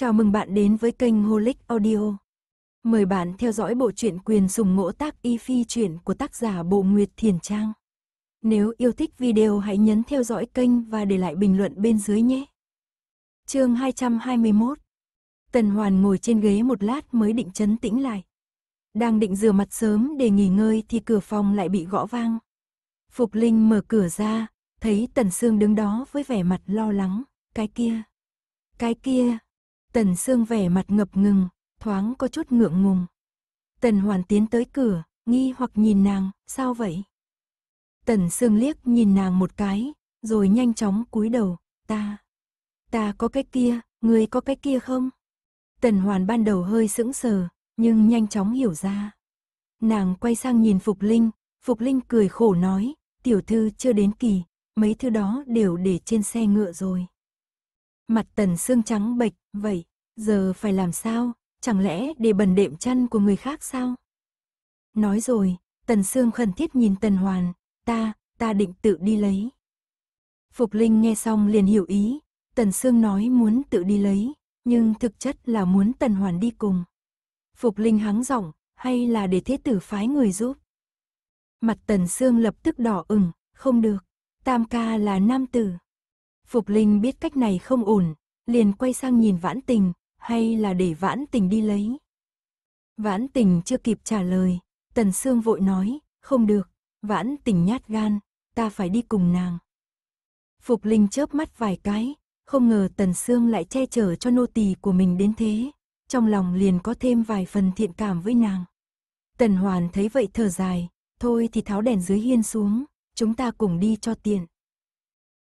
Chào mừng bạn đến với kênh Holic Audio. Mời bạn theo dõi bộ truyện quyền sùng ngỗ tác y phi truyện của tác giả Bộ Nguyệt Thiền Trang. Nếu yêu thích video hãy nhấn theo dõi kênh và để lại bình luận bên dưới nhé. Chương 221. Tần Hoàn ngồi trên ghế một lát mới định chấn tĩnh lại. Đang định rửa mặt sớm để nghỉ ngơi thì cửa phòng lại bị gõ vang. Phục Linh mở cửa ra, thấy Tần Sương đứng đó với vẻ mặt lo lắng, cái kia, cái kia, Tần Sương vẻ mặt ngập ngừng, thoáng có chút ngượng ngùng. Tần Hoàn tiến tới cửa, nghi hoặc nhìn nàng, sao vậy? Tần Sương liếc nhìn nàng một cái, rồi nhanh chóng cúi đầu, ta, ta có cái kia, ngươi có cái kia không? Tần Hoàn ban đầu hơi sững sờ, nhưng nhanh chóng hiểu ra. Nàng quay sang nhìn Phục Linh, Phục Linh cười khổ nói, tiểu thư chưa đến kỳ, mấy thứ đó đều để trên xe ngựa rồi. Mặt tần xương trắng bệch, vậy, giờ phải làm sao? Chẳng lẽ để bẩn đệm chân của người khác sao? Nói rồi, tần xương khẩn thiết nhìn tần hoàn, ta, ta định tự đi lấy. Phục Linh nghe xong liền hiểu ý, Tần xương nói muốn tự đi lấy, nhưng thực chất là muốn Tần Hoàn đi cùng. Phục Linh hắng giọng, hay là để thế tử phái người giúp. Mặt Tần xương lập tức đỏ ửng, không được, Tam ca là nam tử. Phục Linh biết cách này không ổn, liền quay sang nhìn Vãn Tình, hay là để Vãn Tình đi lấy. Vãn Tình chưa kịp trả lời, Tần Sương vội nói, không được, Vãn Tình nhát gan, ta phải đi cùng nàng. Phục Linh chớp mắt vài cái, không ngờ Tần Sương lại che chở cho nô tỳ của mình đến thế, trong lòng liền có thêm vài phần thiện cảm với nàng. Tần Hoàn thấy vậy thở dài, thôi thì tháo đèn dưới hiên xuống, chúng ta cùng đi cho tiện.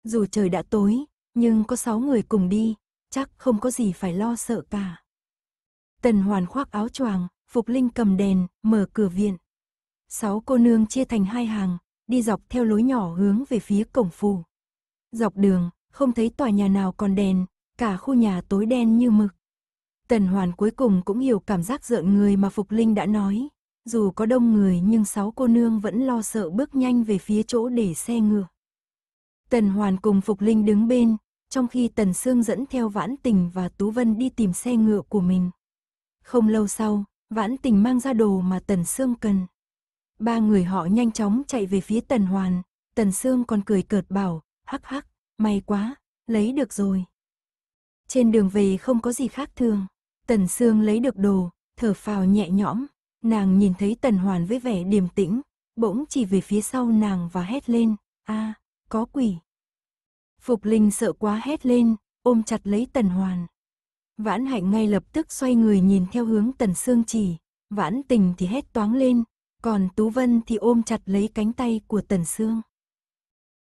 Dù trời đã tối, nhưng có sáu người cùng đi, chắc không có gì phải lo sợ cả. Tần Hoàn khoác áo choàng, Phục Linh cầm đèn, mở cửa viện. Sáu cô nương chia thành hai hàng, đi dọc theo lối nhỏ hướng về phía cổng phủ. Dọc đường, không thấy tòa nhà nào còn đèn, cả khu nhà tối đen như mực. Tần Hoàn cuối cùng cũng hiểu cảm giác rợn người mà Phục Linh đã nói. Dù có đông người nhưng sáu cô nương vẫn lo sợ bước nhanh về phía chỗ để xe ngựa. Tần Hoàn cùng Phục Linh đứng bên, trong khi Tần Sương dẫn theo Vãn Tình và Tú Vân đi tìm xe ngựa của mình. Không lâu sau, Vãn Tình mang ra đồ mà Tần Sương cần. Ba người họ nhanh chóng chạy về phía Tần Hoàn, Tần Sương còn cười cợt bảo, hắc hắc, may quá, lấy được rồi. Trên đường về không có gì khác thường, Tần Sương lấy được đồ, thở phào nhẹ nhõm, nàng nhìn thấy Tần Hoàn với vẻ điềm tĩnh, bỗng chỉ về phía sau nàng và hét lên, a à, có quỷ. Phục Linh sợ quá hét lên, ôm chặt lấy Tần Hoàn. Vãn Hạnh ngay lập tức xoay người nhìn theo hướng Tần Sương chỉ, Vãn Tình thì hét toáng lên, còn Tú Vân thì ôm chặt lấy cánh tay của Tần Sương.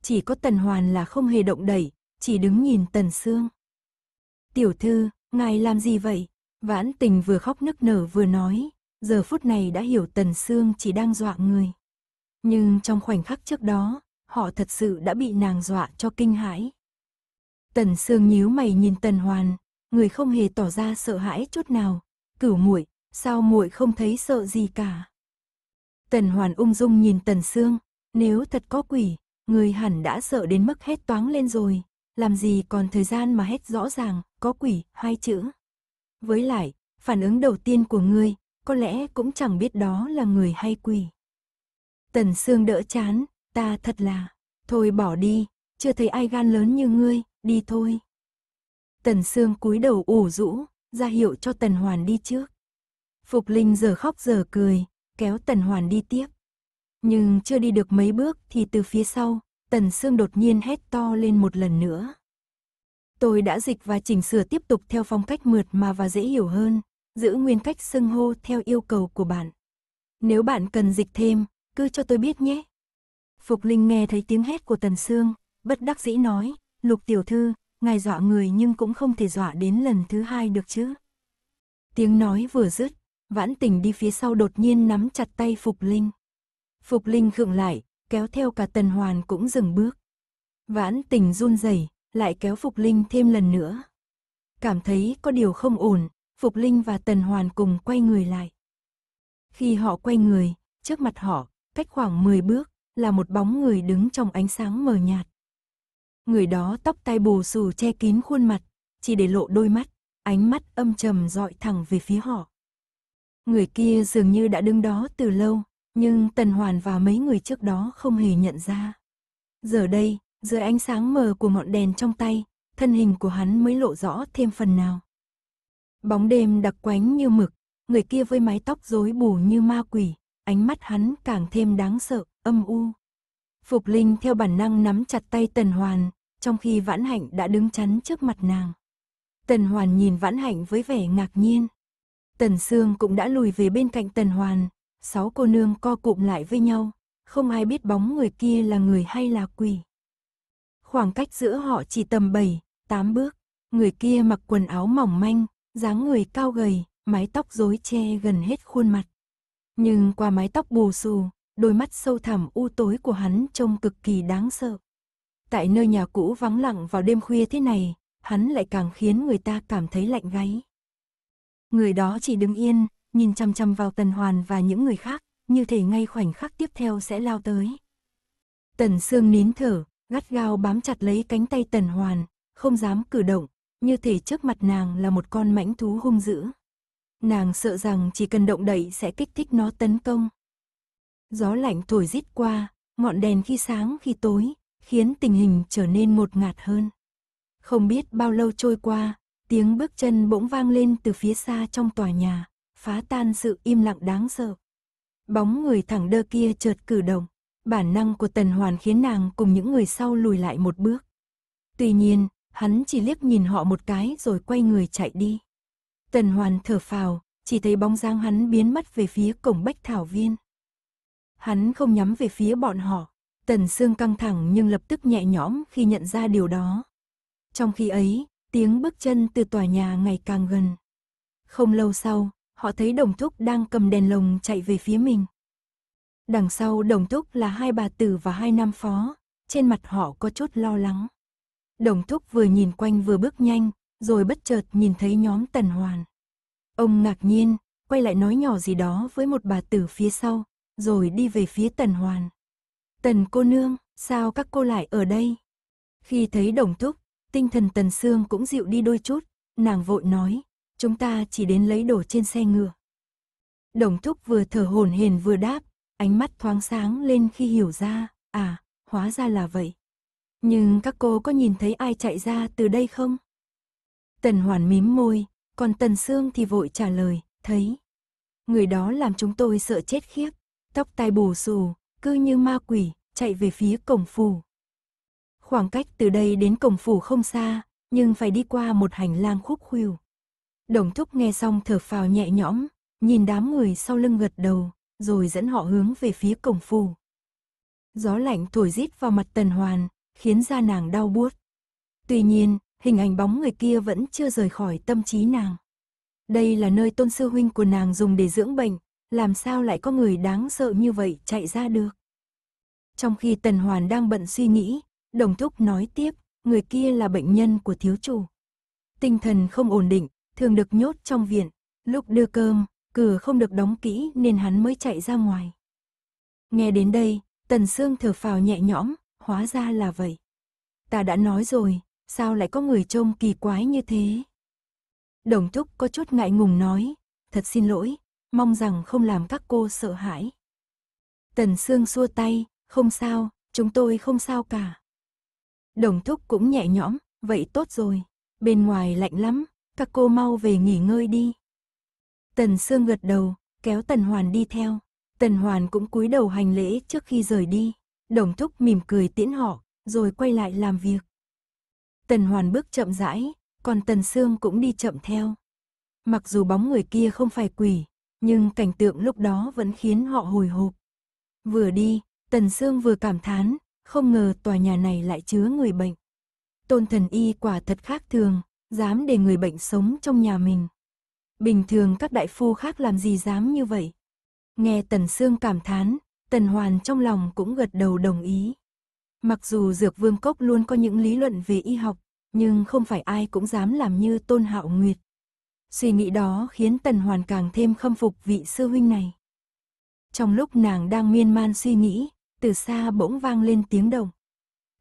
Chỉ có Tần Hoàn là không hề động đẩy, chỉ đứng nhìn Tần Sương. Tiểu thư, ngài làm gì vậy? Vãn Tình vừa khóc nức nở vừa nói, giờ phút này đã hiểu Tần Sương chỉ đang dọa người. Nhưng trong khoảnh khắc trước đó, họ thật sự đã bị nàng dọa cho kinh hãi. Tần Sương nhíu mày nhìn Tần Hoàn, người không hề tỏ ra sợ hãi chút nào, cửu muội, sao muội không thấy sợ gì cả? Tần Hoàn ung dung nhìn Tần Sương, nếu thật có quỷ, người hẳn đã sợ đến mức hét toáng lên rồi, làm gì còn thời gian mà hét rõ ràng, có quỷ, hai chữ. Với lại, phản ứng đầu tiên của ngươi, có lẽ cũng chẳng biết đó là người hay quỷ. Tần Sương đỡ chán, Ta thật là, thôi bỏ đi, chưa thấy ai gan lớn như ngươi, đi thôi. Tần Sương cúi đầu ủ rũ, ra hiệu cho Tần Hoàn đi trước. Phục Linh giờ khóc giờ cười, kéo Tần Hoàn đi tiếp. Nhưng chưa đi được mấy bước thì từ phía sau, Tần Sương đột nhiên hét to lên một lần nữa. Tôi đã dịch và chỉnh sửa tiếp tục theo phong cách mượt mà và dễ hiểu hơn, giữ nguyên cách xưng hô theo yêu cầu của bạn. Nếu bạn cần dịch thêm, cứ cho tôi biết nhé. Phục Linh nghe thấy tiếng hét của Tần Sương, bất đắc dĩ nói, Lục Tiểu Thư, ngài dọa người nhưng cũng không thể dọa đến lần thứ hai được chứ. Tiếng nói vừa dứt, vãn tình đi phía sau đột nhiên nắm chặt tay Phục Linh. Phục Linh khựng lại, kéo theo cả Tần Hoàn cũng dừng bước. Vãn tình run rẩy, lại kéo Phục Linh thêm lần nữa. Cảm thấy có điều không ổn, Phục Linh và Tần Hoàn cùng quay người lại. Khi họ quay người, trước mặt họ, cách khoảng 10 bước, là một bóng người đứng trong ánh sáng mờ nhạt. Người đó tóc tai bù xù che kín khuôn mặt, chỉ để lộ đôi mắt, ánh mắt âm trầm dọi thẳng về phía họ. Người kia dường như đã đứng đó từ lâu, nhưng Tần Hoàn và mấy người trước đó không hề nhận ra. Giờ đây, dưới ánh sáng mờ của ngọn đèn trong tay, thân hình của hắn mới lộ rõ thêm phần nào. Bóng đêm đặc quánh như mực, người kia với mái tóc rối bù như ma quỷ, ánh mắt hắn càng thêm đáng sợ, âm u. Phục Linh theo bản năng nắm chặt tay Tần Hoàn, trong khi Vãn Hạnh đã đứng chắn trước mặt nàng. Tần Hoàn nhìn Vãn Hạnh với vẻ ngạc nhiên. Tần Sương cũng đã lùi về bên cạnh Tần Hoàn, sáu cô nương co cụm lại với nhau, không ai biết bóng người kia là người hay là quỷ. Khoảng cách giữa họ chỉ tầm 7, 8 bước, người kia mặc quần áo mỏng manh, dáng người cao gầy, mái tóc rối che gần hết khuôn mặt. Nhưng qua mái tóc bù xù, đôi mắt sâu thẳm u tối của hắn trông cực kỳ đáng sợ. Tại nơi nhà cũ vắng lặng vào đêm khuya thế này, hắn lại càng khiến người ta cảm thấy lạnh gáy. Người đó chỉ đứng yên, nhìn chăm chăm vào Tần Hoàn và những người khác, như thể ngay khoảnh khắc tiếp theo sẽ lao tới. Tần Sương nín thở, gắt gao bám chặt lấy cánh tay Tần Hoàn, không dám cử động, như thể trước mặt nàng là một con mãnh thú hung dữ. Nàng sợ rằng chỉ cần động đậy sẽ kích thích nó tấn công. Gió lạnh thổi rít qua, ngọn đèn khi sáng khi tối, khiến tình hình trở nên một ngạt hơn. Không biết bao lâu trôi qua, tiếng bước chân bỗng vang lên từ phía xa trong tòa nhà, phá tan sự im lặng đáng sợ. Bóng người thẳng đơ kia chợt cử động, bản năng của Tần Hoàn khiến nàng cùng những người sau lùi lại một bước. Tuy nhiên, hắn chỉ liếc nhìn họ một cái rồi quay người chạy đi. Tần Hoàn thở phào, chỉ thấy bóng dáng hắn biến mất về phía cổng Bách Thảo Viên. Hắn không nhắm về phía bọn họ, Tần Sương căng thẳng nhưng lập tức nhẹ nhõm khi nhận ra điều đó. Trong khi ấy, tiếng bước chân từ tòa nhà ngày càng gần. Không lâu sau, họ thấy Đồng Thúc đang cầm đèn lồng chạy về phía mình. Đằng sau Đồng Thúc là hai bà tử và hai nam phó, trên mặt họ có chút lo lắng. Đồng Thúc vừa nhìn quanh vừa bước nhanh, rồi bất chợt nhìn thấy nhóm Tần Hoàn. Ông ngạc nhiên, quay lại nói nhỏ gì đó với một bà tử phía sau, rồi đi về phía Tần Hoàn. Tần cô nương, sao các cô lại ở đây? Khi thấy đồng thúc, tinh thần Tần xương cũng dịu đi đôi chút, nàng vội nói, chúng ta chỉ đến lấy đồ trên xe ngựa. Đồng thúc vừa thở hổn hển vừa đáp, ánh mắt thoáng sáng lên khi hiểu ra, à, hóa ra là vậy. Nhưng các cô có nhìn thấy ai chạy ra từ đây không? Tần Hoàn mím môi, còn Tần Sương thì vội trả lời, thấy. Người đó làm chúng tôi sợ chết khiếp, tóc tai bù xù, cứ như ma quỷ, chạy về phía cổng phủ. Khoảng cách từ đây đến cổng phủ không xa, nhưng phải đi qua một hành lang khúc khuỷu. Đồng thúc nghe xong thở phào nhẹ nhõm, nhìn đám người sau lưng gật đầu, rồi dẫn họ hướng về phía cổng phủ. Gió lạnh thổi rít vào mặt tần hoàn, khiến da nàng đau buốt. Tuy nhiên, hình ảnh bóng người kia vẫn chưa rời khỏi tâm trí nàng. Đây là nơi tôn sư huynh của nàng dùng để dưỡng bệnh, làm sao lại có người đáng sợ như vậy chạy ra được. Trong khi Tần Hoàn đang bận suy nghĩ, Đồng Thúc nói tiếp, người kia là bệnh nhân của thiếu chủ. Tinh thần không ổn định, thường được nhốt trong viện, lúc đưa cơm, cửa không được đóng kỹ nên hắn mới chạy ra ngoài. Nghe đến đây, Tần Sương thở phào nhẹ nhõm, hóa ra là vậy. Ta đã nói rồi, sao lại có người trông kỳ quái như thế? Đồng Thúc có chút ngại ngùng nói, thật xin lỗi, mong rằng không làm các cô sợ hãi. Tần Sương xua tay, không sao, chúng tôi không sao cả. Đồng Thúc cũng nhẹ nhõm, vậy tốt rồi, bên ngoài lạnh lắm, các cô mau về nghỉ ngơi đi. Tần Sương gật đầu, kéo Tần Hoàn đi theo. Tần Hoàn cũng cúi đầu hành lễ trước khi rời đi. Đồng Thúc mỉm cười tiễn họ, rồi quay lại làm việc. Tần Hoàn bước chậm rãi, còn Tần Sương cũng đi chậm theo. Mặc dù bóng người kia không phải quỷ, nhưng cảnh tượng lúc đó vẫn khiến họ hồi hộp. Vừa đi, Tần Sương vừa cảm thán, không ngờ tòa nhà này lại chứa người bệnh. Tôn thần y quả thật khác thường, dám để người bệnh sống trong nhà mình. Bình thường các đại phu khác làm gì dám như vậy. Nghe Tần Sương cảm thán, Tần Hoàn trong lòng cũng gật đầu đồng ý. Mặc dù Dược Vương Cốc luôn có những lý luận về y học, nhưng không phải ai cũng dám làm như Tôn Hạo Nguyệt. Suy nghĩ đó khiến Tần Hoàn càng thêm khâm phục vị sư huynh này. Trong lúc nàng đang miên man suy nghĩ, từ xa bỗng vang lên tiếng động.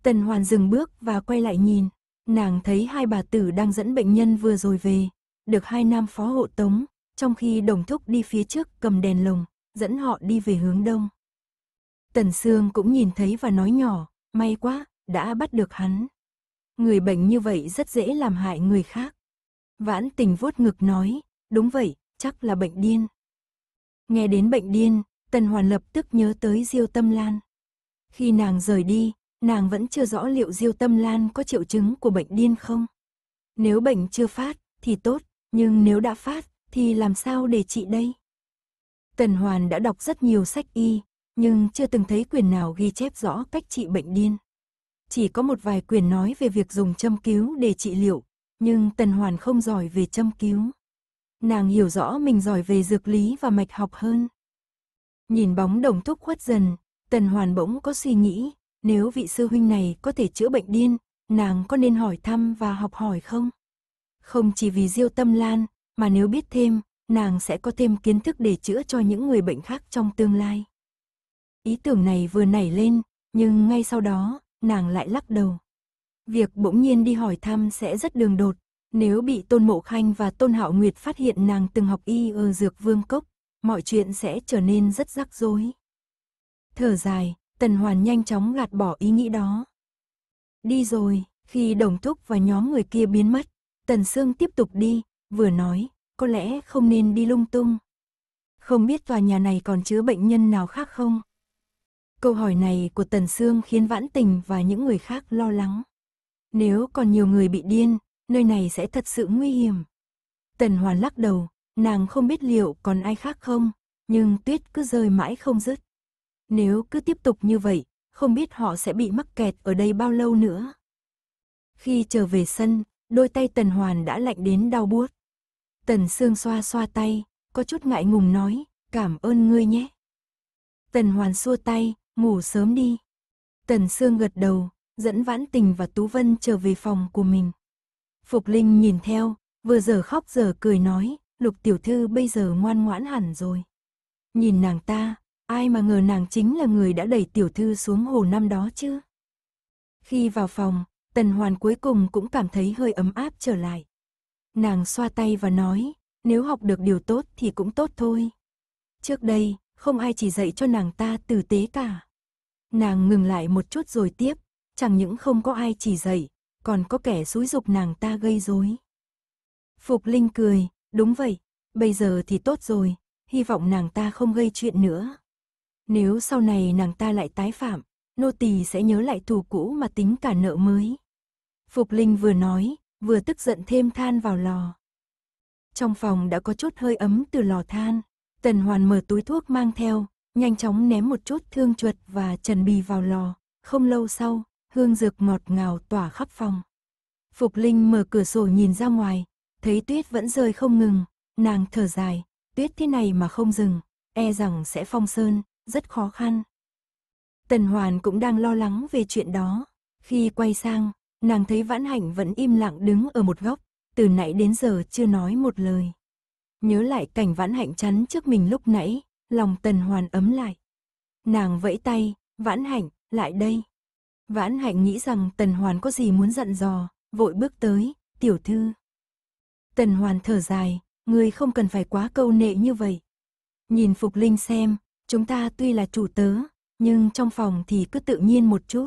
Tần Hoàn dừng bước và quay lại nhìn, nàng thấy hai bà tử đang dẫn bệnh nhân vừa rồi về, được hai nam phó hộ tống, trong khi đồng thúc đi phía trước cầm đèn lồng, dẫn họ đi về hướng đông. Tần Sương cũng nhìn thấy và nói nhỏ, May quá, đã bắt được hắn. Người bệnh như vậy rất dễ làm hại người khác. Vãn tình vuốt ngực nói, đúng vậy, chắc là bệnh điên. Nghe đến bệnh điên, Tần Hoàn lập tức nhớ tới Diêu Tâm Lan. Khi nàng rời đi, nàng vẫn chưa rõ liệu Diêu Tâm Lan có triệu chứng của bệnh điên không. Nếu bệnh chưa phát, thì tốt, nhưng nếu đã phát, thì làm sao để trị đây? Tần Hoàn đã đọc rất nhiều sách y, nhưng chưa từng thấy quyền nào ghi chép rõ cách trị bệnh điên. Chỉ có một vài quyền nói về việc dùng châm cứu để trị liệu, nhưng Tần Hoàn không giỏi về châm cứu. Nàng hiểu rõ mình giỏi về dược lý và mạch học hơn. Nhìn bóng đồng thúc khuất dần, Tần Hoàn bỗng có suy nghĩ, nếu vị sư huynh này có thể chữa bệnh điên, nàng có nên hỏi thăm và học hỏi không? Không chỉ vì diêu tâm lan, mà nếu biết thêm, nàng sẽ có thêm kiến thức để chữa cho những người bệnh khác trong tương lai. Ý tưởng này vừa nảy lên, nhưng ngay sau đó, nàng lại lắc đầu. Việc bỗng nhiên đi hỏi thăm sẽ rất đường đột, nếu bị Tôn Mộ Khanh và Tôn Hạo Nguyệt phát hiện nàng từng học y ở dược vương cốc, mọi chuyện sẽ trở nên rất rắc rối. Thở dài, Tần Hoàn nhanh chóng gạt bỏ ý nghĩ đó. Đi rồi, khi Đồng Thúc và nhóm người kia biến mất, Tần Sương tiếp tục đi, vừa nói, có lẽ không nên đi lung tung. Không biết tòa nhà này còn chứa bệnh nhân nào khác không? Câu hỏi này của Tần Sương khiến Vãn Tình và những người khác lo lắng. Nếu còn nhiều người bị điên, nơi này sẽ thật sự nguy hiểm. Tần Hoàn lắc đầu, nàng không biết liệu còn ai khác không, nhưng tuyết cứ rơi mãi không dứt. Nếu cứ tiếp tục như vậy, không biết họ sẽ bị mắc kẹt ở đây bao lâu nữa. Khi trở về sân, đôi tay Tần Hoàn đã lạnh đến đau buốt. Tần Sương xoa xoa tay, có chút ngại ngùng nói, cảm ơn ngươi nhé. Tần Hoàn xua tay, ngủ sớm đi. Tần Sương gật đầu, dẫn Vãn Tình và Tú Vân trở về phòng của mình. Phục Linh nhìn theo, vừa giờ khóc giờ cười nói, lục tiểu thư bây giờ ngoan ngoãn hẳn rồi. Nhìn nàng ta, ai mà ngờ nàng chính là người đã đẩy tiểu thư xuống hồ năm đó chứ. Khi vào phòng, Tần Hoàn cuối cùng cũng cảm thấy hơi ấm áp trở lại. Nàng xoa tay và nói, nếu học được điều tốt thì cũng tốt thôi. Trước đây, không ai chỉ dạy cho nàng ta tử tế cả. Nàng ngừng lại một chút rồi tiếp, chẳng những không có ai chỉ dạy, còn có kẻ xúi dục nàng ta gây rối. Phục Linh cười, đúng vậy, bây giờ thì tốt rồi, hy vọng nàng ta không gây chuyện nữa. Nếu sau này nàng ta lại tái phạm, nô tỳ sẽ nhớ lại thù cũ mà tính cả nợ mới. Phục Linh vừa nói, vừa tức giận thêm than vào lò. Trong phòng đã có chút hơi ấm từ lò than. Tần Hoàn mở túi thuốc mang theo, nhanh chóng ném một chút thương chuột và trần bì vào lò. Không lâu sau, hương dược ngọt ngào tỏa khắp phòng. Phục Linh mở cửa sổ nhìn ra ngoài, thấy tuyết vẫn rơi không ngừng, nàng thở dài, tuyết thế này mà không dừng, e rằng sẽ phong sơn, rất khó khăn. Tần Hoàn cũng đang lo lắng về chuyện đó, khi quay sang, nàng thấy Vãn Hạnh vẫn im lặng đứng ở một góc, từ nãy đến giờ chưa nói một lời. Nhớ lại cảnh vãn hạnh chắn trước mình lúc nãy, lòng tần hoàn ấm lại. Nàng vẫy tay, vãn hạnh, lại đây. Vãn hạnh nghĩ rằng tần hoàn có gì muốn dặn dò, vội bước tới, tiểu thư. Tần hoàn thở dài, người không cần phải quá câu nệ như vậy. Nhìn Phục Linh xem, chúng ta tuy là chủ tớ, nhưng trong phòng thì cứ tự nhiên một chút.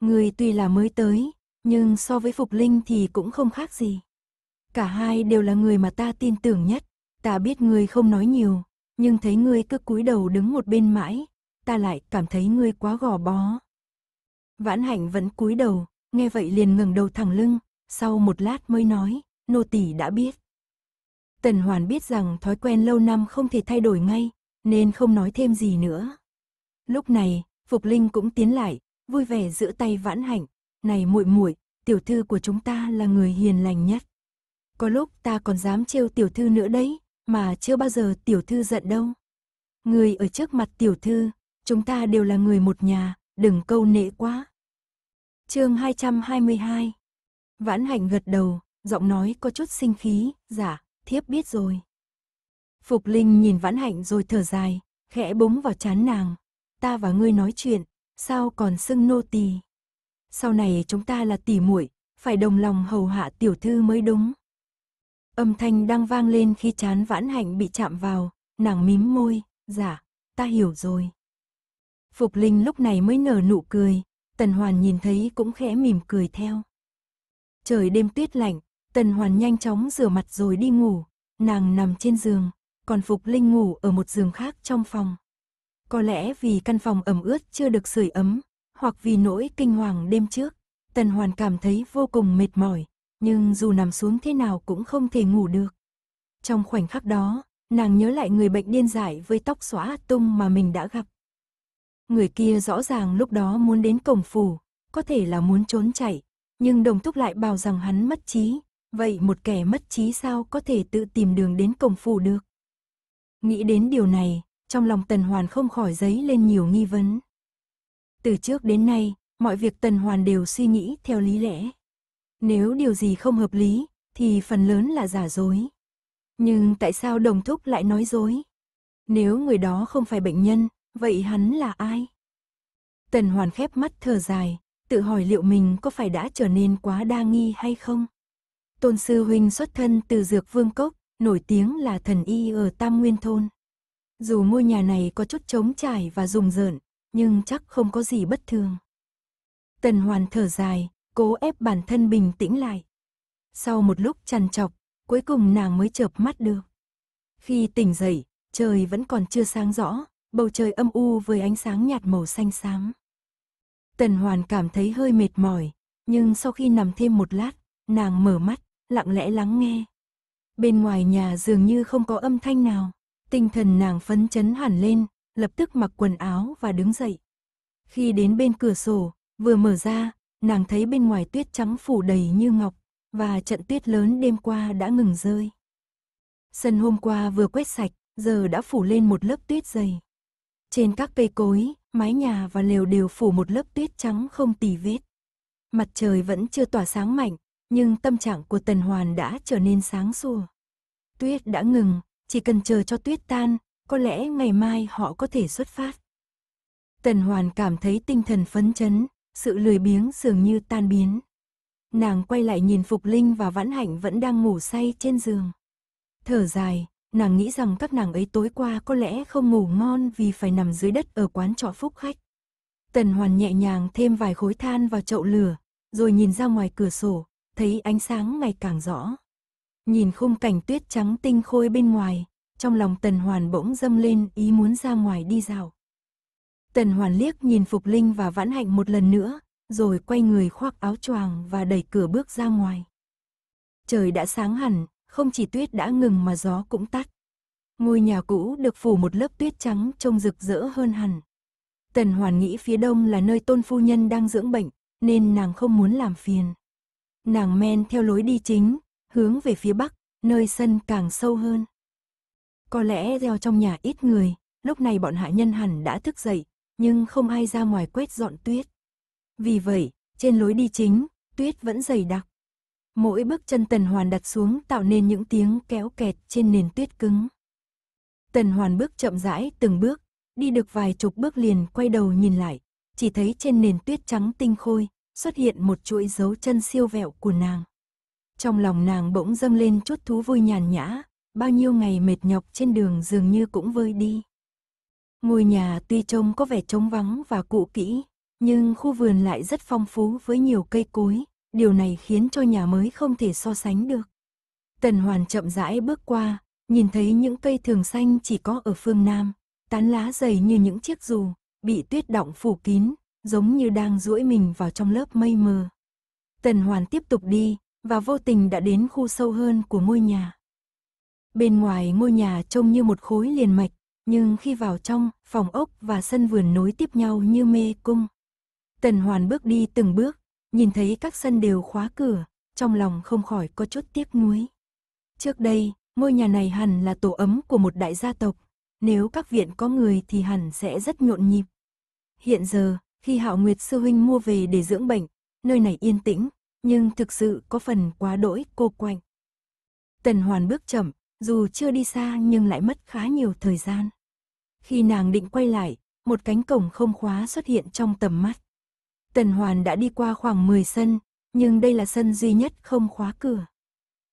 Người tuy là mới tới, nhưng so với Phục Linh thì cũng không khác gì. Cả hai đều là người mà ta tin tưởng nhất. Ta biết ngươi không nói nhiều, nhưng thấy ngươi cứ cúi đầu đứng một bên mãi, ta lại cảm thấy ngươi quá gò bó. Vãn hạnh vẫn cúi đầu, nghe vậy liền ngừng đầu thẳng lưng, sau một lát mới nói, nô tỳ đã biết. Tần Hoàn biết rằng thói quen lâu năm không thể thay đổi ngay, nên không nói thêm gì nữa. Lúc này, Phục Linh cũng tiến lại, vui vẻ giữ tay Vãn Hạnh, "Này muội muội, tiểu thư của chúng ta là người hiền lành nhất. Có lúc ta còn dám trêu tiểu thư nữa đấy, mà chưa bao giờ tiểu thư giận đâu. Người ở trước mặt tiểu thư, chúng ta đều là người một nhà, đừng câu nệ quá. chương 222 Vãn hạnh gật đầu, giọng nói có chút sinh khí, giả, dạ, thiếp biết rồi. Phục Linh nhìn vãn hạnh rồi thở dài, khẽ búng vào chán nàng. Ta và ngươi nói chuyện, sao còn xưng nô tỳ? Sau này chúng ta là tỷ muội, phải đồng lòng hầu hạ tiểu thư mới đúng. Âm thanh đang vang lên khi chán vãn hạnh bị chạm vào, nàng mím môi, giả dạ, ta hiểu rồi. Phục Linh lúc này mới nở nụ cười, Tần Hoàn nhìn thấy cũng khẽ mỉm cười theo. Trời đêm tuyết lạnh, Tần Hoàn nhanh chóng rửa mặt rồi đi ngủ, nàng nằm trên giường, còn Phục Linh ngủ ở một giường khác trong phòng. Có lẽ vì căn phòng ẩm ướt chưa được sưởi ấm, hoặc vì nỗi kinh hoàng đêm trước, Tần Hoàn cảm thấy vô cùng mệt mỏi, nhưng dù nằm xuống thế nào cũng không thể ngủ được. Trong khoảnh khắc đó, nàng nhớ lại người bệnh điên dại với tóc xóa tung mà mình đã gặp. Người kia rõ ràng lúc đó muốn đến cổng phủ, có thể là muốn trốn chạy, nhưng đồng thúc lại bảo rằng hắn mất trí, vậy một kẻ mất trí sao có thể tự tìm đường đến cổng phủ được. Nghĩ đến điều này, trong lòng Tần Hoàn không khỏi dấy lên nhiều nghi vấn. Từ trước đến nay, mọi việc Tần Hoàn đều suy nghĩ theo lý lẽ. Nếu điều gì không hợp lý, thì phần lớn là giả dối. Nhưng tại sao đồng thúc lại nói dối? Nếu người đó không phải bệnh nhân, vậy hắn là ai? Tần Hoàn khép mắt thở dài, tự hỏi liệu mình có phải đã trở nên quá đa nghi hay không? Tôn sư huynh xuất thân từ Dược Vương Cốc, nổi tiếng là thần y ở Tam Nguyên Thôn. Dù ngôi nhà này có chút trống trải và rùng rợn, nhưng chắc không có gì bất thường. Tần Hoàn thở dài, cố ép bản thân bình tĩnh lại. Sau một lúc chằn chọc, cuối cùng nàng mới chợp mắt được. Khi tỉnh dậy, trời vẫn còn chưa sáng rõ, bầu trời âm u với ánh sáng nhạt màu xanh xám. Tần Hoàn cảm thấy hơi mệt mỏi, nhưng sau khi nằm thêm một lát, nàng mở mắt, lặng lẽ lắng nghe. Bên ngoài nhà dường như không có âm thanh nào, tinh thần nàng phấn chấn hẳn lên, lập tức mặc quần áo và đứng dậy. Khi đến bên cửa sổ, vừa mở ra, nàng thấy bên ngoài tuyết trắng phủ đầy như ngọc, và trận tuyết lớn đêm qua đã ngừng rơi. Sân hôm qua vừa quét sạch, giờ đã phủ lên một lớp tuyết dày. Trên các cây cối, mái nhà và lều đều phủ một lớp tuyết trắng không tì vết. Mặt trời vẫn chưa tỏa sáng mạnh, nhưng tâm trạng của Tần Hoàn đã trở nên sáng sủa. Tuyết đã ngừng, chỉ cần chờ cho tuyết tan, có lẽ ngày mai họ có thể xuất phát. Tần Hoàn cảm thấy tinh thần phấn chấn, sự lười biếng dường như tan biến. Nàng quay lại nhìn Phục Linh và Vãn Hạnh vẫn đang ngủ say trên giường. Thở dài, nàng nghĩ rằng các nàng ấy tối qua có lẽ không ngủ ngon vì phải nằm dưới đất ở quán trọ phúc khách. Tần Hoàn nhẹ nhàng thêm vài khối than vào chậu lửa, rồi nhìn ra ngoài cửa sổ, thấy ánh sáng ngày càng rõ. Nhìn khung cảnh tuyết trắng tinh khôi bên ngoài, trong lòng Tần Hoàn bỗng dâng lên ý muốn ra ngoài đi dạo. Tần Hoàn liếc nhìn Phục Linh và Vãn Hạnh một lần nữa, rồi quay người khoác áo choàng và đẩy cửa bước ra ngoài. Trời đã sáng hẳn, không chỉ tuyết đã ngừng mà gió cũng tắt. Ngôi nhà cũ được phủ một lớp tuyết trắng trông rực rỡ hơn hẳn. Tần Hoàn nghĩ phía đông là nơi tôn phu nhân đang dưỡng bệnh, nên nàng không muốn làm phiền. Nàng men theo lối đi chính, hướng về phía bắc, nơi sân càng sâu hơn. Có lẽ gieo trong nhà ít người, lúc này bọn hạ nhân hẳn đã thức dậy, nhưng không ai ra ngoài quét dọn tuyết. Vì vậy, trên lối đi chính, tuyết vẫn dày đặc. Mỗi bước chân Tần Hoàn đặt xuống tạo nên những tiếng kéo kẹt trên nền tuyết cứng. Tần Hoàn bước chậm rãi từng bước, đi được vài chục bước liền quay đầu nhìn lại, chỉ thấy trên nền tuyết trắng tinh khôi, xuất hiện một chuỗi dấu chân siêu vẹo của nàng. Trong lòng nàng bỗng dâng lên chút thú vui nhàn nhã, bao nhiêu ngày mệt nhọc trên đường dường như cũng vơi đi. Ngôi nhà tuy trông có vẻ trống vắng và cũ kỹ, nhưng khu vườn lại rất phong phú với nhiều cây cối, điều này khiến cho nhà mới không thể so sánh được. Tần Hoàn chậm rãi bước qua, nhìn thấy những cây thường xanh chỉ có ở phương Nam, tán lá dày như những chiếc dù, bị tuyết động phủ kín, giống như đang duỗi mình vào trong lớp mây mờ. Tần Hoàn tiếp tục đi, và vô tình đã đến khu sâu hơn của ngôi nhà. Bên ngoài ngôi nhà trông như một khối liền mạch, nhưng khi vào trong, phòng ốc và sân vườn nối tiếp nhau như mê cung. Tần Hoàn bước đi từng bước, nhìn thấy các sân đều khóa cửa, trong lòng không khỏi có chút tiếc nuối. Trước đây, ngôi nhà này hẳn là tổ ấm của một đại gia tộc, nếu các viện có người thì hẳn sẽ rất nhộn nhịp. Hiện giờ, khi Hạo Nguyệt sư huynh mua về để dưỡng bệnh, nơi này yên tĩnh, nhưng thực sự có phần quá đỗi cô quạnh. Tần Hoàn bước chậm, dù chưa đi xa nhưng lại mất khá nhiều thời gian. Khi nàng định quay lại, một cánh cổng không khóa xuất hiện trong tầm mắt. Tần Hoàn đã đi qua khoảng 10 sân, nhưng đây là sân duy nhất không khóa cửa.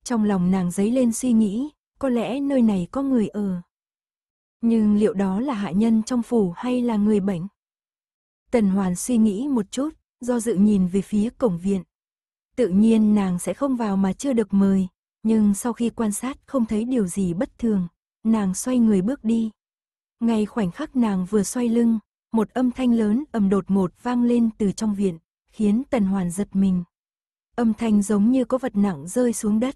Trong lòng nàng dấy lên suy nghĩ, có lẽ nơi này có người ở. Nhưng liệu đó là hạ nhân trong phủ hay là người bệnh? Tần Hoàn suy nghĩ một chút, do dự nhìn về phía cổng viện. Tự nhiên nàng sẽ không vào mà chưa được mời, nhưng sau khi quan sát không thấy điều gì bất thường, nàng xoay người bước đi. Ngay khoảnh khắc nàng vừa xoay lưng, một âm thanh lớn ầm đột một vang lên từ trong viện, khiến Tần Hoàn giật mình. Âm thanh giống như có vật nặng rơi xuống đất.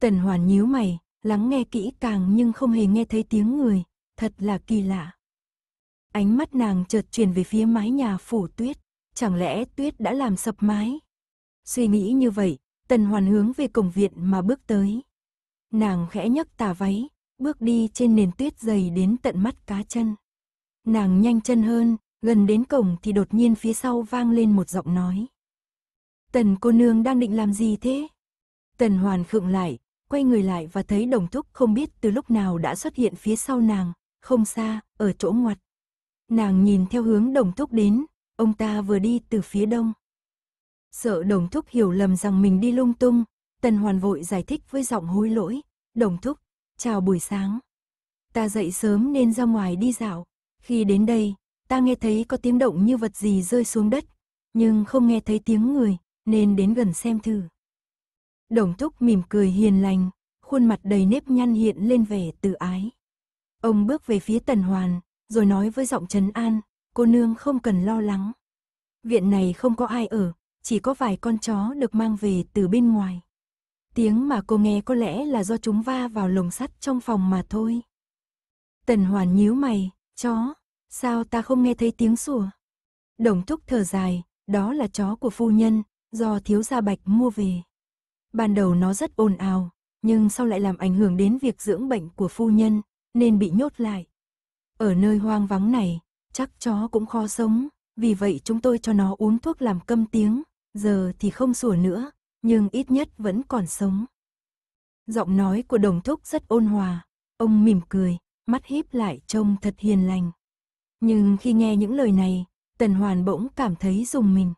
Tần Hoàn nhíu mày, lắng nghe kỹ càng nhưng không hề nghe thấy tiếng người, thật là kỳ lạ. Ánh mắt nàng chợt chuyển về phía mái nhà phủ tuyết, chẳng lẽ tuyết đã làm sập mái? Suy nghĩ như vậy, Tần Hoàn hướng về cổng viện mà bước tới. Nàng khẽ nhấc tà váy, bước đi trên nền tuyết dày đến tận mắt cá chân. Nàng nhanh chân hơn, gần đến cổng thì đột nhiên phía sau vang lên một giọng nói. Tần cô nương đang định làm gì thế? Tần hoàn khựng lại, quay người lại và thấy đồng thúc không biết từ lúc nào đã xuất hiện phía sau nàng, không xa, ở chỗ ngoặt. Nàng nhìn theo hướng đồng thúc đến, ông ta vừa đi từ phía đông. Sợ đồng thúc hiểu lầm rằng mình đi lung tung, tần hoàn vội giải thích với giọng hối lỗi, đồng thúc, chào buổi sáng. Ta dậy sớm nên ra ngoài đi dạo. Khi đến đây, ta nghe thấy có tiếng động như vật gì rơi xuống đất, nhưng không nghe thấy tiếng người, nên đến gần xem thử. Đồng thúc mỉm cười hiền lành, khuôn mặt đầy nếp nhăn hiện lên vẻ từ ái. Ông bước về phía Tần Hoàn, rồi nói với giọng trấn an, cô nương không cần lo lắng. Viện này không có ai ở, chỉ có vài con chó được mang về từ bên ngoài. Tiếng mà cô nghe có lẽ là do chúng va vào lồng sắt trong phòng mà thôi. Tần Hoàn nhíu mày, chó, sao ta không nghe thấy tiếng sủa? Đồng thúc thở dài, đó là chó của phu nhân, do thiếu gia bạch mua về. Ban đầu nó rất ồn ào, nhưng sau lại làm ảnh hưởng đến việc dưỡng bệnh của phu nhân, nên bị nhốt lại. Ở nơi hoang vắng này, chắc chó cũng khó sống, vì vậy chúng tôi cho nó uống thuốc làm câm tiếng, giờ thì không sủa nữa, nhưng ít nhất vẫn còn sống. Giọng nói của đồng thúc rất ôn hòa, ông mỉm cười, mắt híp lại trông thật hiền lành. Nhưng khi nghe những lời này, Tần Hoàn bỗng cảm thấy dùng mình.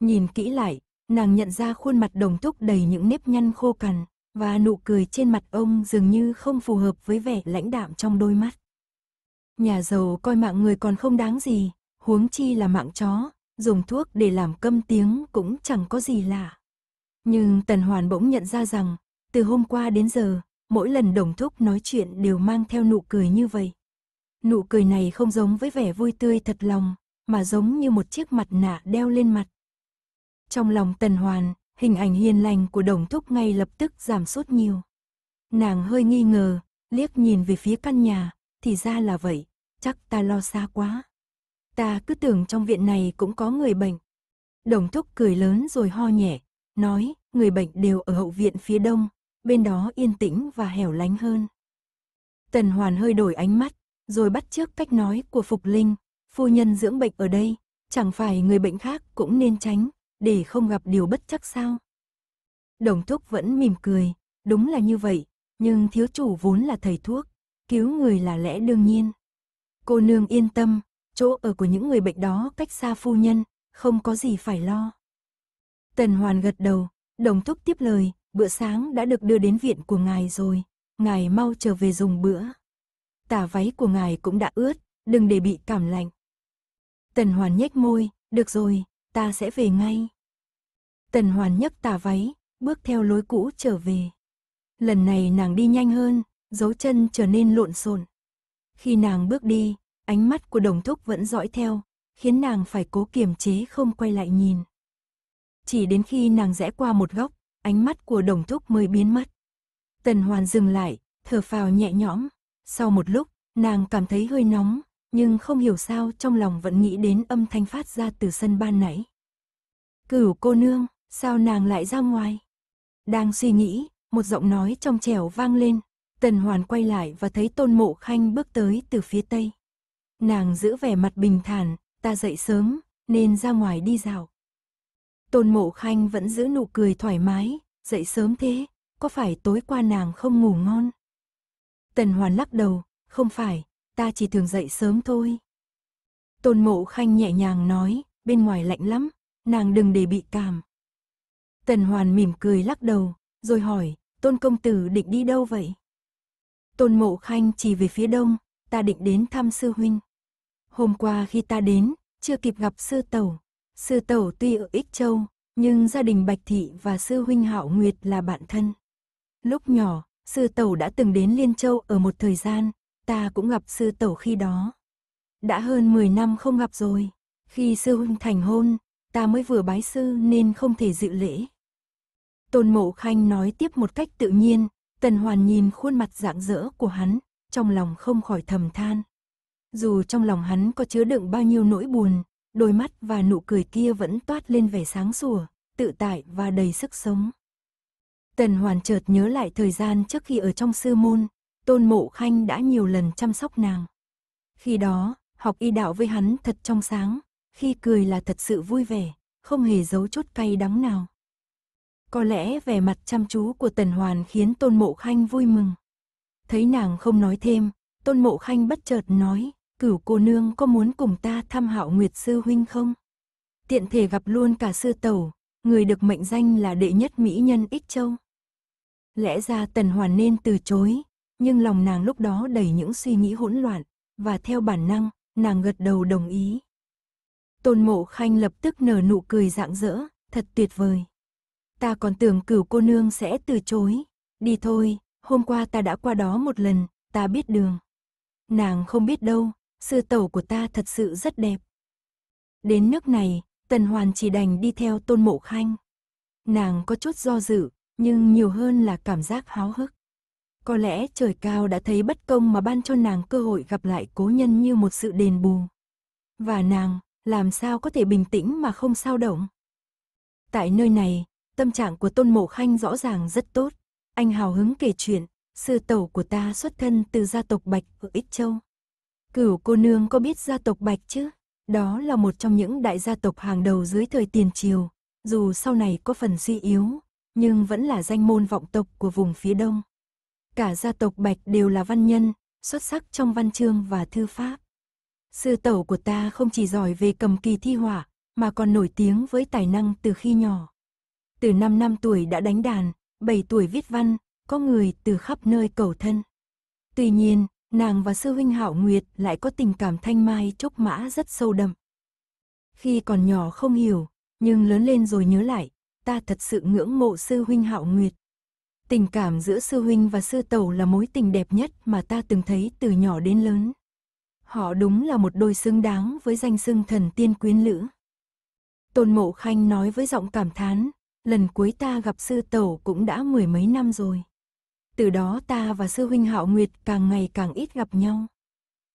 Nhìn kỹ lại, nàng nhận ra khuôn mặt đồng thúc đầy những nếp nhăn khô cằn, và nụ cười trên mặt ông dường như không phù hợp với vẻ lãnh đạm trong đôi mắt. Nhà giàu coi mạng người còn không đáng gì, huống chi là mạng chó, dùng thuốc để làm câm tiếng cũng chẳng có gì lạ. Nhưng Tần Hoàn bỗng nhận ra rằng, từ hôm qua đến giờ, mỗi lần đồng thúc nói chuyện đều mang theo nụ cười như vậy. Nụ cười này không giống với vẻ vui tươi thật lòng, mà giống như một chiếc mặt nạ đeo lên mặt. Trong lòng Tần Hoàn, hình ảnh hiền lành của đồng thúc ngay lập tức giảm sút nhiều. Nàng hơi nghi ngờ, liếc nhìn về phía căn nhà, thì ra là vậy, chắc ta lo xa quá. Ta cứ tưởng trong viện này cũng có người bệnh. Đồng thúc cười lớn rồi ho nhẹ, nói, người bệnh đều ở hậu viện phía đông, bên đó yên tĩnh và hẻo lánh hơn. Tần Hoàn hơi đổi ánh mắt, rồi bắt chước cách nói của Phục Linh, phu nhân dưỡng bệnh ở đây, chẳng phải người bệnh khác cũng nên tránh, để không gặp điều bất chắc sao. Đồng thuốc vẫn mỉm cười, đúng là như vậy, nhưng thiếu chủ vốn là thầy thuốc, cứu người là lẽ đương nhiên. Cô nương yên tâm, chỗ ở của những người bệnh đó cách xa phu nhân, không có gì phải lo. Tần Hoàn gật đầu, đồng thúc tiếp lời, bữa sáng đã được đưa đến viện của ngài rồi, ngài mau trở về dùng bữa. Tả váy của ngài cũng đã ướt, đừng để bị cảm lạnh. Tần Hoàn nhếch môi, được rồi, ta sẽ về ngay. Tần Hoàn nhấc tà váy, bước theo lối cũ trở về. Lần này nàng đi nhanh hơn, dấu chân trở nên lộn xộn. Khi nàng bước đi, ánh mắt của đồng thúc vẫn dõi theo, khiến nàng phải cố kiềm chế không quay lại nhìn chỉ đến khi nàng rẽ qua một góc, ánh mắt của đồng thúc mới biến mất. Tần Hoàn dừng lại, thở phào nhẹ nhõm. Sau một lúc, nàng cảm thấy hơi nóng, nhưng không hiểu sao trong lòng vẫn nghĩ đến âm thanh phát ra từ sân ban nãy. Cửu cô nương, sao nàng lại ra ngoài? Đang suy nghĩ, một giọng nói trong trẻo vang lên. Tần Hoàn quay lại và thấy Tôn Mộ Khanh bước tới từ phía tây. Nàng giữ vẻ mặt bình thản, ta dậy sớm, nên ra ngoài đi dạo. Tôn Mộ Khanh vẫn giữ nụ cười thoải mái, dậy sớm thế, có phải tối qua nàng không ngủ ngon? Tần Hoàn lắc đầu, không phải, ta chỉ thường dậy sớm thôi. Tôn Mộ Khanh nhẹ nhàng nói, bên ngoài lạnh lắm, nàng đừng để bị cảm. Tần Hoàn mỉm cười lắc đầu, rồi hỏi, Tôn Công Tử định đi đâu vậy? Tôn Mộ Khanh chỉ về phía đông, ta định đến thăm sư huynh. Hôm qua khi ta đến, chưa kịp gặp sư tẩu, Sư tẩu tuy ở Ích Châu, nhưng gia đình Bạch Thị và sư huynh Hạo Nguyệt là bạn thân. Lúc nhỏ, sư tẩu đã từng đến Liên Châu ở một thời gian, ta cũng gặp sư tẩu khi đó. Đã hơn 10 năm không gặp rồi, khi sư huynh thành hôn, ta mới vừa bái sư nên không thể dự lễ. Tôn Mộ Khanh nói tiếp một cách tự nhiên, Tần Hoàn nhìn khuôn mặt rạng rỡ của hắn, trong lòng không khỏi thầm than. Dù trong lòng hắn có chứa đựng bao nhiêu nỗi buồn, đôi mắt và nụ cười kia vẫn toát lên vẻ sáng sủa, tự tại và đầy sức sống. Tần Hoàn chợt nhớ lại thời gian trước khi ở trong sư môn, Tôn Mộ Khanh đã nhiều lần chăm sóc nàng. Khi đó, học y đạo với hắn thật trong sáng, khi cười là thật sự vui vẻ, không hề giấu chút cay đắng nào. Có lẽ vẻ mặt chăm chú của Tần Hoàn khiến Tôn Mộ Khanh vui mừng. Thấy nàng không nói thêm, Tôn Mộ Khanh bất chợt nói, cửu cô nương có muốn cùng ta thăm hạo nguyệt sư huynh không? Tiện thể gặp luôn cả sư tẩu, người được mệnh danh là đệ nhất mỹ nhân ích châu. Lẽ ra tần hoàn nên từ chối, nhưng lòng nàng lúc đó đầy những suy nghĩ hỗn loạn, và theo bản năng, nàng gật đầu đồng ý. Tôn mộ khanh lập tức nở nụ cười rạng rỡ, thật tuyệt vời. Ta còn tưởng cửu cô nương sẽ từ chối. Đi thôi, hôm qua ta đã qua đó một lần, ta biết đường. Nàng không biết đâu, sư tổ của ta thật sự rất đẹp. Đến nước này, Tần Hoàn chỉ đành đi theo Tôn Mộ Khanh. Nàng có chút do dự, nhưng nhiều hơn là cảm giác háo hức. Có lẽ trời cao đã thấy bất công mà ban cho nàng cơ hội gặp lại cố nhân như một sự đền bù. Và nàng, làm sao có thể bình tĩnh mà không sao động. Tại nơi này, tâm trạng của Tôn Mộ Khanh rõ ràng rất tốt. Anh hào hứng kể chuyện, sư tổ của ta xuất thân từ gia tộc Bạch ở Ích Châu. Cửu cô nương có biết gia tộc Bạch chứ? Đó là một trong những đại gia tộc hàng đầu dưới thời tiền triều, dù sau này có phần suy yếu, nhưng vẫn là danh môn vọng tộc của vùng phía đông. Cả gia tộc Bạch đều là văn nhân, xuất sắc trong văn chương và thư pháp. Sư tẩu của ta không chỉ giỏi về cầm kỳ thi hỏa, mà còn nổi tiếng với tài năng từ khi nhỏ. Từ 5 năm tuổi đã đánh đàn, 7 tuổi viết văn, có người từ khắp nơi cầu thân. Tuy nhiên, Nàng và sư huynh Hạo Nguyệt lại có tình cảm thanh mai trúc mã rất sâu đậm. Khi còn nhỏ không hiểu, nhưng lớn lên rồi nhớ lại, ta thật sự ngưỡng mộ sư huynh Hạo Nguyệt. Tình cảm giữa sư huynh và sư tẩu là mối tình đẹp nhất mà ta từng thấy từ nhỏ đến lớn. Họ đúng là một đôi xứng đáng với danh xưng thần tiên quyến lữ. Tôn Mộ Khanh nói với giọng cảm thán, lần cuối ta gặp sư tẩu cũng đã mười mấy năm rồi. Từ đó ta và sư huynh Hạo Nguyệt càng ngày càng ít gặp nhau.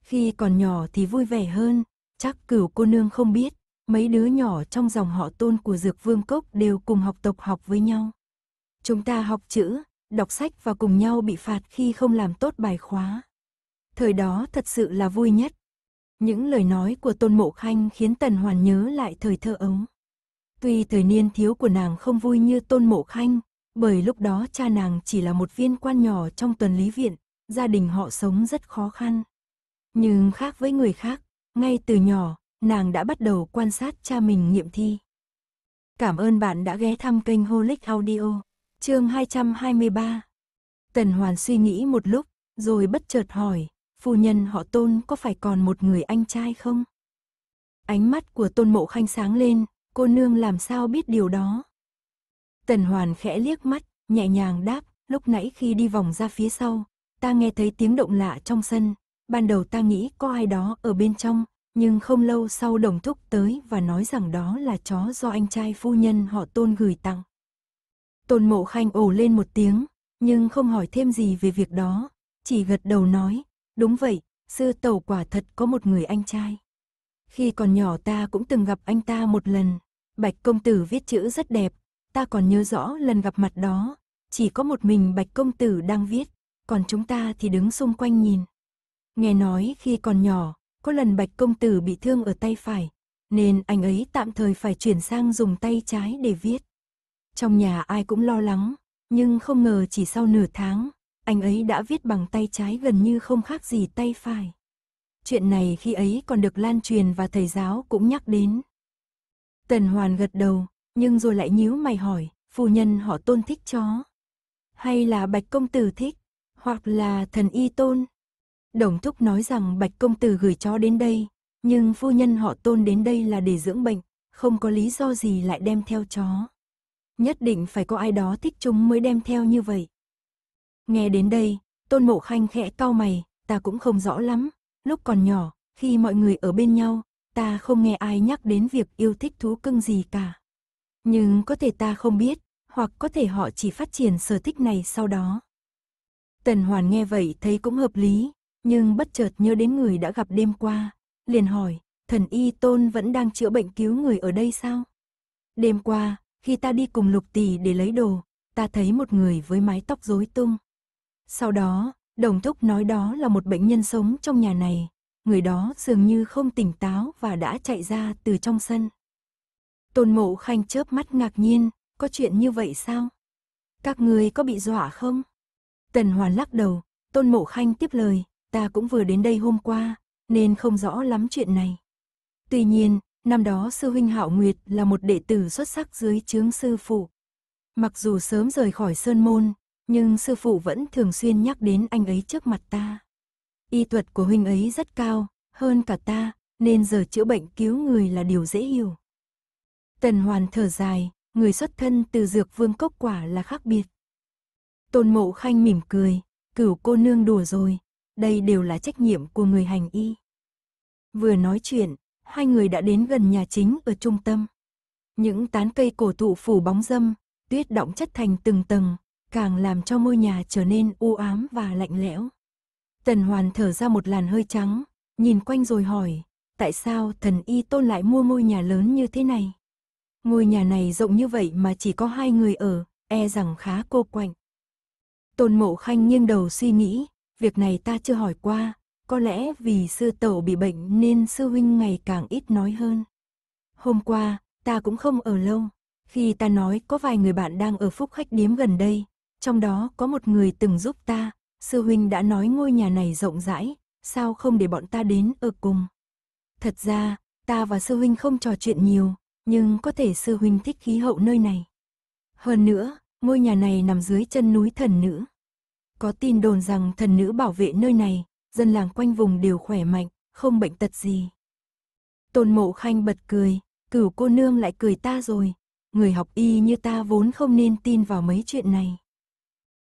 Khi còn nhỏ thì vui vẻ hơn, chắc cửu cô nương không biết, mấy đứa nhỏ trong dòng họ tôn của Dược Vương Cốc đều cùng học tộc học với nhau. Chúng ta học chữ, đọc sách và cùng nhau bị phạt khi không làm tốt bài khóa. Thời đó thật sự là vui nhất. Những lời nói của Tôn Mộ Khanh khiến Tần Hoàn nhớ lại thời thơ ấu. Tuy thời niên thiếu của nàng không vui như Tôn Mộ Khanh, bởi lúc đó cha nàng chỉ là một viên quan nhỏ trong tuần lý viện, gia đình họ sống rất khó khăn. Nhưng khác với người khác, ngay từ nhỏ, nàng đã bắt đầu quan sát cha mình nghiệm thi. Cảm ơn bạn đã ghé thăm kênh Holic Audio, chương 223. Tần Hoàn suy nghĩ một lúc, rồi bất chợt hỏi, phu nhân họ Tôn có phải còn một người anh trai không? Ánh mắt của Tôn Mộ Khanh sáng lên, cô nương làm sao biết điều đó? Tần Hoàn khẽ liếc mắt, nhẹ nhàng đáp, lúc nãy khi đi vòng ra phía sau, ta nghe thấy tiếng động lạ trong sân, ban đầu ta nghĩ có ai đó ở bên trong, nhưng không lâu sau đồng thúc tới và nói rằng đó là chó do anh trai phu nhân họ tôn gửi tặng. Tôn mộ khanh ồ lên một tiếng, nhưng không hỏi thêm gì về việc đó, chỉ gật đầu nói, đúng vậy, sư tẩu quả thật có một người anh trai. Khi còn nhỏ ta cũng từng gặp anh ta một lần, bạch công tử viết chữ rất đẹp, ta còn nhớ rõ lần gặp mặt đó, chỉ có một mình Bạch Công Tử đang viết, còn chúng ta thì đứng xung quanh nhìn. Nghe nói khi còn nhỏ, có lần Bạch Công Tử bị thương ở tay phải, nên anh ấy tạm thời phải chuyển sang dùng tay trái để viết. Trong nhà ai cũng lo lắng, nhưng không ngờ chỉ sau nửa tháng, anh ấy đã viết bằng tay trái gần như không khác gì tay phải. Chuyện này khi ấy còn được lan truyền và thầy giáo cũng nhắc đến. Tần Hoàn gật đầu, nhưng rồi lại nhíu mày hỏi, phu nhân họ tôn thích chó. Hay là bạch công tử thích, hoặc là thần y tôn. Đồng thúc nói rằng bạch công tử gửi chó đến đây, nhưng phu nhân họ tôn đến đây là để dưỡng bệnh, không có lý do gì lại đem theo chó. Nhất định phải có ai đó thích chúng mới đem theo như vậy. Nghe đến đây, tôn mộ khanh khẽ cau mày, ta cũng không rõ lắm. Lúc còn nhỏ, khi mọi người ở bên nhau, ta không nghe ai nhắc đến việc yêu thích thú cưng gì cả. Nhưng có thể ta không biết, hoặc có thể họ chỉ phát triển sở thích này sau đó. Tần Hoàn nghe vậy thấy cũng hợp lý, nhưng bất chợt nhớ đến người đã gặp đêm qua, liền hỏi, thần y tôn vẫn đang chữa bệnh cứu người ở đây sao? Đêm qua, khi ta đi cùng lục tỷ để lấy đồ, ta thấy một người với mái tóc rối tung. Sau đó, đồng thúc nói đó là một bệnh nhân sống trong nhà này, người đó dường như không tỉnh táo và đã chạy ra từ trong sân. Tôn Mộ Khanh chớp mắt ngạc nhiên, có chuyện như vậy sao? Các người có bị dọa không? Tần Hoàn lắc đầu, Tôn Mộ Khanh tiếp lời, ta cũng vừa đến đây hôm qua, nên không rõ lắm chuyện này. Tuy nhiên, năm đó sư huynh Hạo Nguyệt là một đệ tử xuất sắc dưới chướng sư phụ. Mặc dù sớm rời khỏi sơn môn, nhưng sư phụ vẫn thường xuyên nhắc đến anh ấy trước mặt ta. Y thuật của huynh ấy rất cao, hơn cả ta, nên giờ chữa bệnh cứu người là điều dễ hiểu. Tần Hoàn thở dài, người xuất thân từ dược vương cốc quả là khác biệt. Tôn Mộ Khanh mỉm cười, cửu cô nương đùa rồi, đây đều là trách nhiệm của người hành y. Vừa nói chuyện, hai người đã đến gần nhà chính ở trung tâm. Những tán cây cổ thụ phủ bóng dâm, tuyết động chất thành từng tầng, càng làm cho ngôi nhà trở nên u ám và lạnh lẽo. Tần Hoàn thở ra một làn hơi trắng, nhìn quanh rồi hỏi, tại sao thần y tôn lại mua ngôi nhà lớn như thế này? Ngôi nhà này rộng như vậy mà chỉ có hai người ở, e rằng khá cô quạnh. Tôn Mộ Khanh nghiêng đầu suy nghĩ, việc này ta chưa hỏi qua, có lẽ vì sư tổ bị bệnh nên sư huynh ngày càng ít nói hơn. Hôm qua, ta cũng không ở lâu, khi ta nói có vài người bạn đang ở phúc khách điếm gần đây, trong đó có một người từng giúp ta, sư huynh đã nói ngôi nhà này rộng rãi, sao không để bọn ta đến ở cùng. Thật ra, ta và sư huynh không trò chuyện nhiều, nhưng có thể sư huynh thích khí hậu nơi này. Hơn nữa, ngôi nhà này nằm dưới chân núi thần nữ. Có tin đồn rằng thần nữ bảo vệ nơi này, dân làng quanh vùng đều khỏe mạnh, không bệnh tật gì. Tôn mộ khanh bật cười, cửu cô nương lại cười ta rồi, người học y như ta vốn không nên tin vào mấy chuyện này.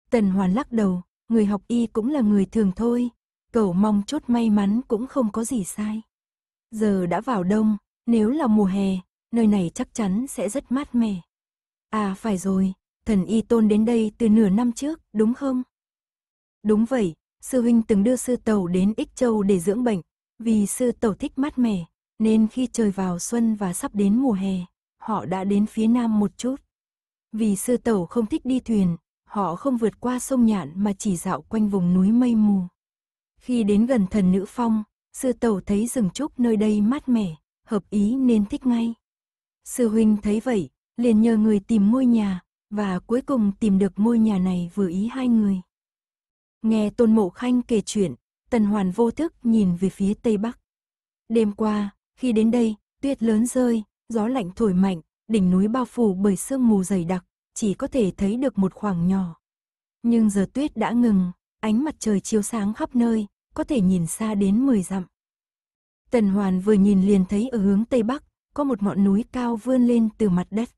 Tần hoàn lắc đầu, người học y cũng là người thường thôi, cầu mong chốt may mắn cũng không có gì sai. Giờ đã vào đông, nếu là mùa hè, nơi này chắc chắn sẽ rất mát mẻ. À phải rồi, thần y tôn đến đây từ nửa năm trước, đúng không? Đúng vậy, sư huynh từng đưa sư tàu đến Ích Châu để dưỡng bệnh, vì sư tàu thích mát mẻ, nên khi trời vào xuân và sắp đến mùa hè, họ đã đến phía nam một chút. Vì sư tàu không thích đi thuyền, họ không vượt qua sông Nhạn mà chỉ dạo quanh vùng núi mây mù. Khi đến gần thần nữ phong, sư tàu thấy rừng trúc nơi đây mát mẻ, hợp ý nên thích ngay. Sư huynh thấy vậy, liền nhờ người tìm ngôi nhà, và cuối cùng tìm được ngôi nhà này vừa ý hai người. Nghe Tôn Mộ Khanh kể chuyện, Tần Hoàn vô thức nhìn về phía Tây Bắc. Đêm qua, khi đến đây, tuyết lớn rơi, gió lạnh thổi mạnh, đỉnh núi bao phủ bởi sương mù dày đặc, chỉ có thể thấy được một khoảng nhỏ. Nhưng giờ tuyết đã ngừng, ánh mặt trời chiếu sáng khắp nơi, có thể nhìn xa đến 10 dặm. Tần Hoàn vừa nhìn liền thấy ở hướng Tây Bắc, có một ngọn núi cao vươn lên từ mặt đất.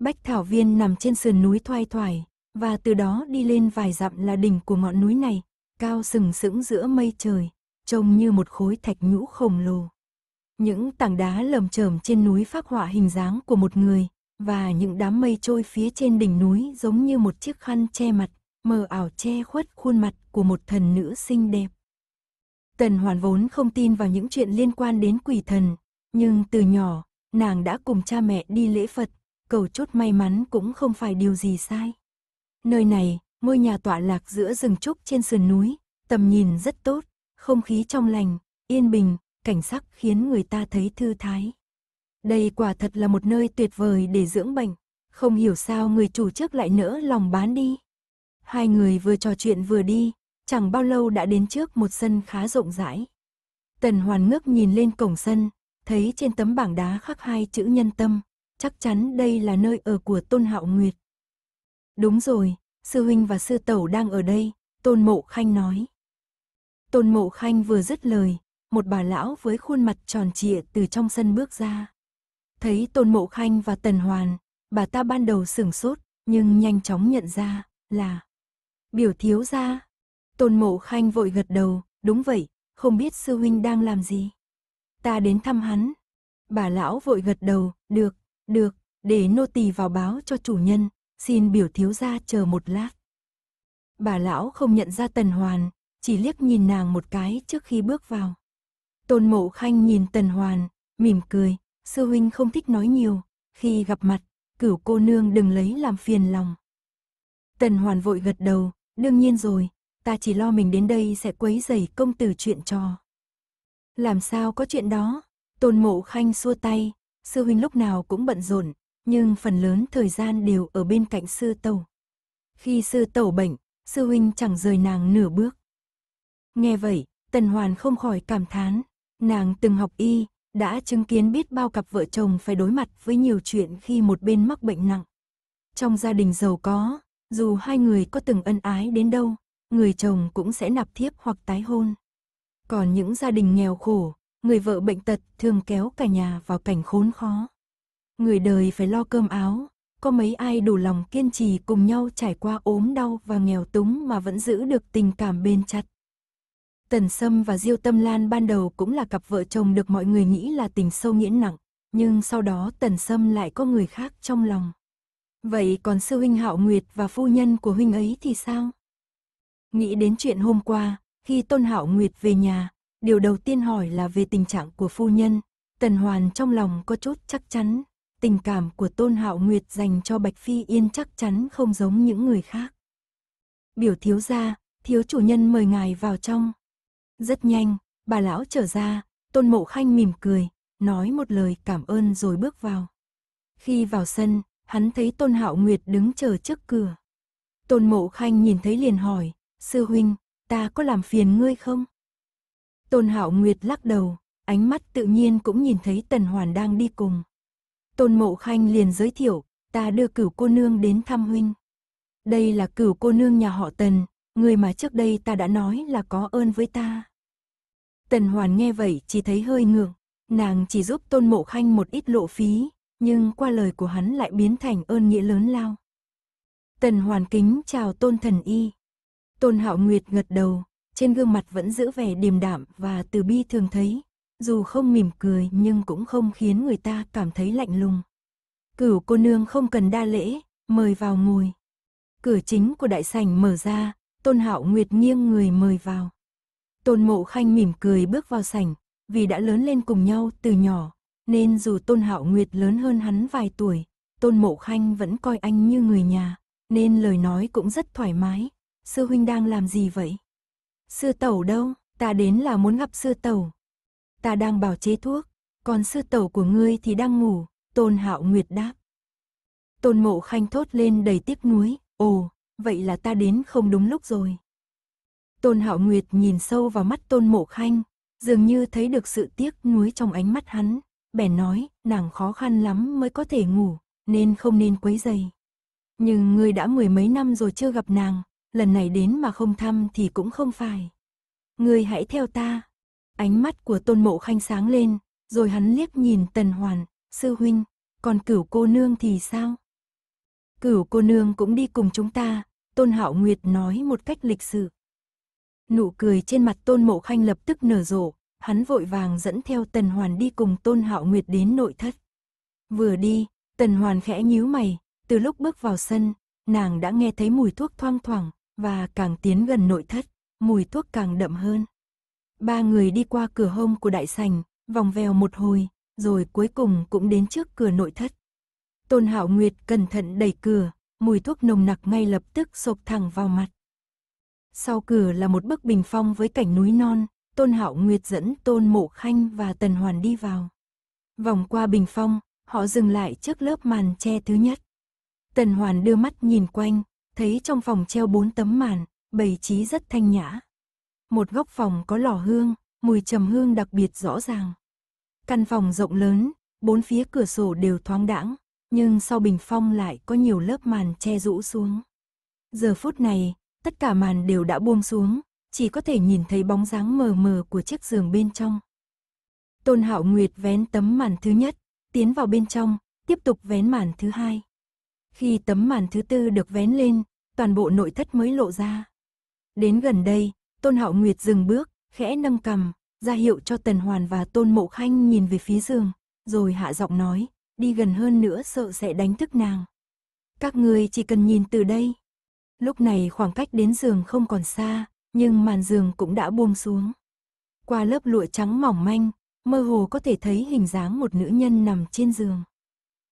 Bách Thảo Viên nằm trên sườn núi thoai thoải, và từ đó đi lên vài dặm là đỉnh của ngọn núi này, cao sừng sững giữa mây trời, trông như một khối thạch nhũ khổng lồ. Những tảng đá lởm chởm trên núi phác họa hình dáng của một người, và những đám mây trôi phía trên đỉnh núi giống như một chiếc khăn che mặt, mờ ảo che khuất khuôn mặt của một thần nữ xinh đẹp. Tần Hoàn vốn không tin vào những chuyện liên quan đến quỷ thần, nhưng từ nhỏ, nàng đã cùng cha mẹ đi lễ Phật, cầu chốt may mắn cũng không phải điều gì sai. Nơi này, ngôi nhà tọa lạc giữa rừng trúc trên sườn núi, tầm nhìn rất tốt, không khí trong lành, yên bình, cảnh sắc khiến người ta thấy thư thái. Đây quả thật là một nơi tuyệt vời để dưỡng bệnh, không hiểu sao người chủ trước lại nỡ lòng bán đi. Hai người vừa trò chuyện vừa đi, chẳng bao lâu đã đến trước một sân khá rộng rãi. Tần Hoàn ngước nhìn lên cổng sân, thấy trên tấm bảng đá khắc hai chữ nhân tâm, chắc chắn đây là nơi ở của Tôn Hạo Nguyệt. Đúng rồi, sư huynh và sư tẩu đang ở đây, Tôn Mộ Khanh nói. Tôn Mộ Khanh vừa dứt lời, một bà lão với khuôn mặt tròn trịa từ trong sân bước ra. Thấy Tôn Mộ Khanh và Tần Hoàn, bà ta ban đầu sửng sốt, nhưng nhanh chóng nhận ra là biểu thiếu gia. Tôn Mộ Khanh vội gật đầu, đúng vậy, không biết sư huynh đang làm gì ta đến thăm hắn. Bà lão vội gật đầu, được, được, để nô tỳ vào báo cho chủ nhân, xin biểu thiếu gia chờ một lát. Bà lão không nhận ra Tần Hoàn, chỉ liếc nhìn nàng một cái trước khi bước vào. Tôn Mộ Khanh nhìn Tần Hoàn, mỉm cười, sư huynh không thích nói nhiều, khi gặp mặt, cửu cô nương đừng lấy làm phiền lòng. Tần Hoàn vội gật đầu, đương nhiên rồi, ta chỉ lo mình đến đây sẽ quấy rầy công tử chuyện trò. Làm sao có chuyện đó? Tôn Mộ Khanh xua tay, sư huynh lúc nào cũng bận rộn, nhưng phần lớn thời gian đều ở bên cạnh sư tẩu. Khi sư tẩu bệnh, sư huynh chẳng rời nàng nửa bước. Nghe vậy, Tần Hoàn không khỏi cảm thán, nàng từng học y, đã chứng kiến biết bao cặp vợ chồng phải đối mặt với nhiều chuyện khi một bên mắc bệnh nặng. Trong gia đình giàu có, dù hai người có từng ân ái đến đâu, người chồng cũng sẽ nạp thiếp hoặc tái hôn. Còn những gia đình nghèo khổ, người vợ bệnh tật thường kéo cả nhà vào cảnh khốn khó. Người đời phải lo cơm áo, có mấy ai đủ lòng kiên trì cùng nhau trải qua ốm đau và nghèo túng mà vẫn giữ được tình cảm bền chặt. Tần Sâm và Diêu Tâm Lan ban đầu cũng là cặp vợ chồng được mọi người nghĩ là tình sâu nghĩa nặng, nhưng sau đó Tần Sâm lại có người khác trong lòng. Vậy còn sư huynh Hạo Nguyệt và phu nhân của huynh ấy thì sao? Nghĩ đến chuyện hôm qua, khi Tôn Hạo Nguyệt về nhà, điều đầu tiên hỏi là về tình trạng của phu nhân. Tần Hoàn trong lòng có chút chắc chắn, tình cảm của Tôn Hạo Nguyệt dành cho Bạch Phi Yên chắc chắn không giống những người khác. Biểu thiếu gia, thiếu chủ nhân mời ngài vào trong. Rất nhanh, bà lão trở ra, Tôn Mộ Khanh mỉm cười, nói một lời cảm ơn rồi bước vào. Khi vào sân, hắn thấy Tôn Hạo Nguyệt đứng chờ trước cửa. Tôn Mộ Khanh nhìn thấy liền hỏi, sư huynh, ta có làm phiền ngươi không? Tôn Hạo Nguyệt lắc đầu, ánh mắt tự nhiên cũng nhìn thấy Tần Hoàn đang đi cùng. Tôn Mộ Khanh liền giới thiệu, ta đưa cửu cô nương đến thăm huynh. Đây là cửu cô nương nhà họ Tần, người mà trước đây ta đã nói là có ơn với ta. Tần Hoàn nghe vậy chỉ thấy hơi ngượng, nàng chỉ giúp Tôn Mộ Khanh một ít lộ phí, nhưng qua lời của hắn lại biến thành ơn nghĩa lớn lao. Tần Hoàn kính chào Tôn Thần Y, Tôn Hạo Nguyệt gật đầu, trên gương mặt vẫn giữ vẻ điềm đạm và từ bi thường thấy, dù không mỉm cười nhưng cũng không khiến người ta cảm thấy lạnh lùng. Cửu cô nương không cần đa lễ, mời vào ngồi. Cửa chính của đại sảnh mở ra, Tôn Hạo Nguyệt nghiêng người mời vào. Tôn Mộ Khanh mỉm cười bước vào sảnh, vì đã lớn lên cùng nhau từ nhỏ, nên dù Tôn Hạo Nguyệt lớn hơn hắn vài tuổi, Tôn Mộ Khanh vẫn coi anh như người nhà, nên lời nói cũng rất thoải mái sư huynh đang làm gì vậy? Sư tẩu đâu, ta đến là muốn gặp sư tẩu. Ta đang bảo chế thuốc, còn sư tẩu của ngươi thì đang ngủ, Tôn Hạo Nguyệt đáp. Tôn Mộ Khanh thốt lên đầy tiếc nuối, ồ, vậy là ta đến không đúng lúc rồi. Tôn Hạo Nguyệt nhìn sâu vào mắt Tôn Mộ Khanh, dường như thấy được sự tiếc nuối trong ánh mắt hắn, bèn nói, nàng khó khăn lắm mới có thể ngủ, nên không nên quấy dày. Nhưng ngươi đã mười mấy năm rồi chưa gặp nàng, lần này đến mà không thăm thì cũng không phải. Ngươi hãy theo ta. Ánh mắt của tôn mộ khanh sáng lên, rồi hắn liếc nhìn tần hoàn, sư huynh, còn cửu cô nương thì sao? Cửu cô nương cũng đi cùng chúng ta, tôn hạo nguyệt nói một cách lịch sự. Nụ cười trên mặt tôn mộ khanh lập tức nở rộ, hắn vội vàng dẫn theo tần hoàn đi cùng tôn hạo nguyệt đến nội thất. Vừa đi, tần hoàn khẽ nhíu mày, từ lúc bước vào sân, nàng đã nghe thấy mùi thuốc thoang thoảng, và càng tiến gần nội thất, mùi thuốc càng đậm hơn. Ba người đi qua cửa hông của đại sành, vòng vèo một hồi, rồi cuối cùng cũng đến trước cửa nội thất. Tôn Hạo Nguyệt cẩn thận đẩy cửa, mùi thuốc nồng nặc ngay lập tức sộc thẳng vào mặt. Sau cửa là một bức bình phong với cảnh núi non, Tôn Hạo Nguyệt dẫn Tôn Mộ Khanh và Tần Hoàn đi vào. Vòng qua bình phong, họ dừng lại trước lớp màn che thứ nhất. Tần Hoàn đưa mắt nhìn quanh, thấy trong phòng treo bốn tấm màn, bày trí rất thanh nhã. Một góc phòng có lò hương, mùi trầm hương đặc biệt rõ ràng. Căn phòng rộng lớn, bốn phía cửa sổ đều thoáng đãng, nhưng sau bình phong lại có nhiều lớp màn che rũ xuống. Giờ phút này, tất cả màn đều đã buông xuống, chỉ có thể nhìn thấy bóng dáng mờ mờ của chiếc giường bên trong. Tôn Hạo Nguyệt vén tấm màn thứ nhất, tiến vào bên trong, tiếp tục vén màn thứ hai. Khi tấm màn thứ tư được vén lên, toàn bộ nội thất mới lộ ra. Đến gần đây, Tôn Hạo Nguyệt dừng bước, khẽ nâng cầm, ra hiệu cho Tần Hoàn và Tôn Mộ Khanh nhìn về phía giường, rồi hạ giọng nói, đi gần hơn nữa sợ sẽ đánh thức nàng. Các người chỉ cần nhìn từ đây. Lúc này khoảng cách đến giường không còn xa, nhưng màn giường cũng đã buông xuống. Qua lớp lụa trắng mỏng manh, mơ hồ có thể thấy hình dáng một nữ nhân nằm trên giường.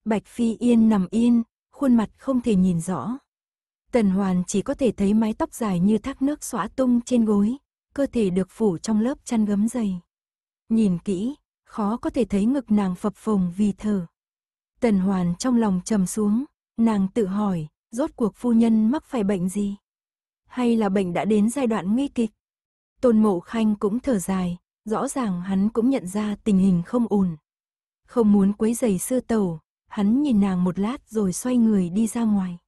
Bạch Phi Yên nằm yên, khuôn mặt không thể nhìn rõ. Tần Hoàn chỉ có thể thấy mái tóc dài như thác nước xóa tung trên gối, cơ thể được phủ trong lớp chăn gấm dày. Nhìn kỹ, khó có thể thấy ngực nàng phập phồng vì thở. Tần Hoàn trong lòng trầm xuống, nàng tự hỏi, rốt cuộc phu nhân mắc phải bệnh gì? Hay là bệnh đã đến giai đoạn nguy kịch? Tôn Mộ Khanh cũng thở dài, rõ ràng hắn cũng nhận ra tình hình không ổn. Không muốn quấy rầy sư tẩu, hắn nhìn nàng một lát rồi xoay người đi ra ngoài.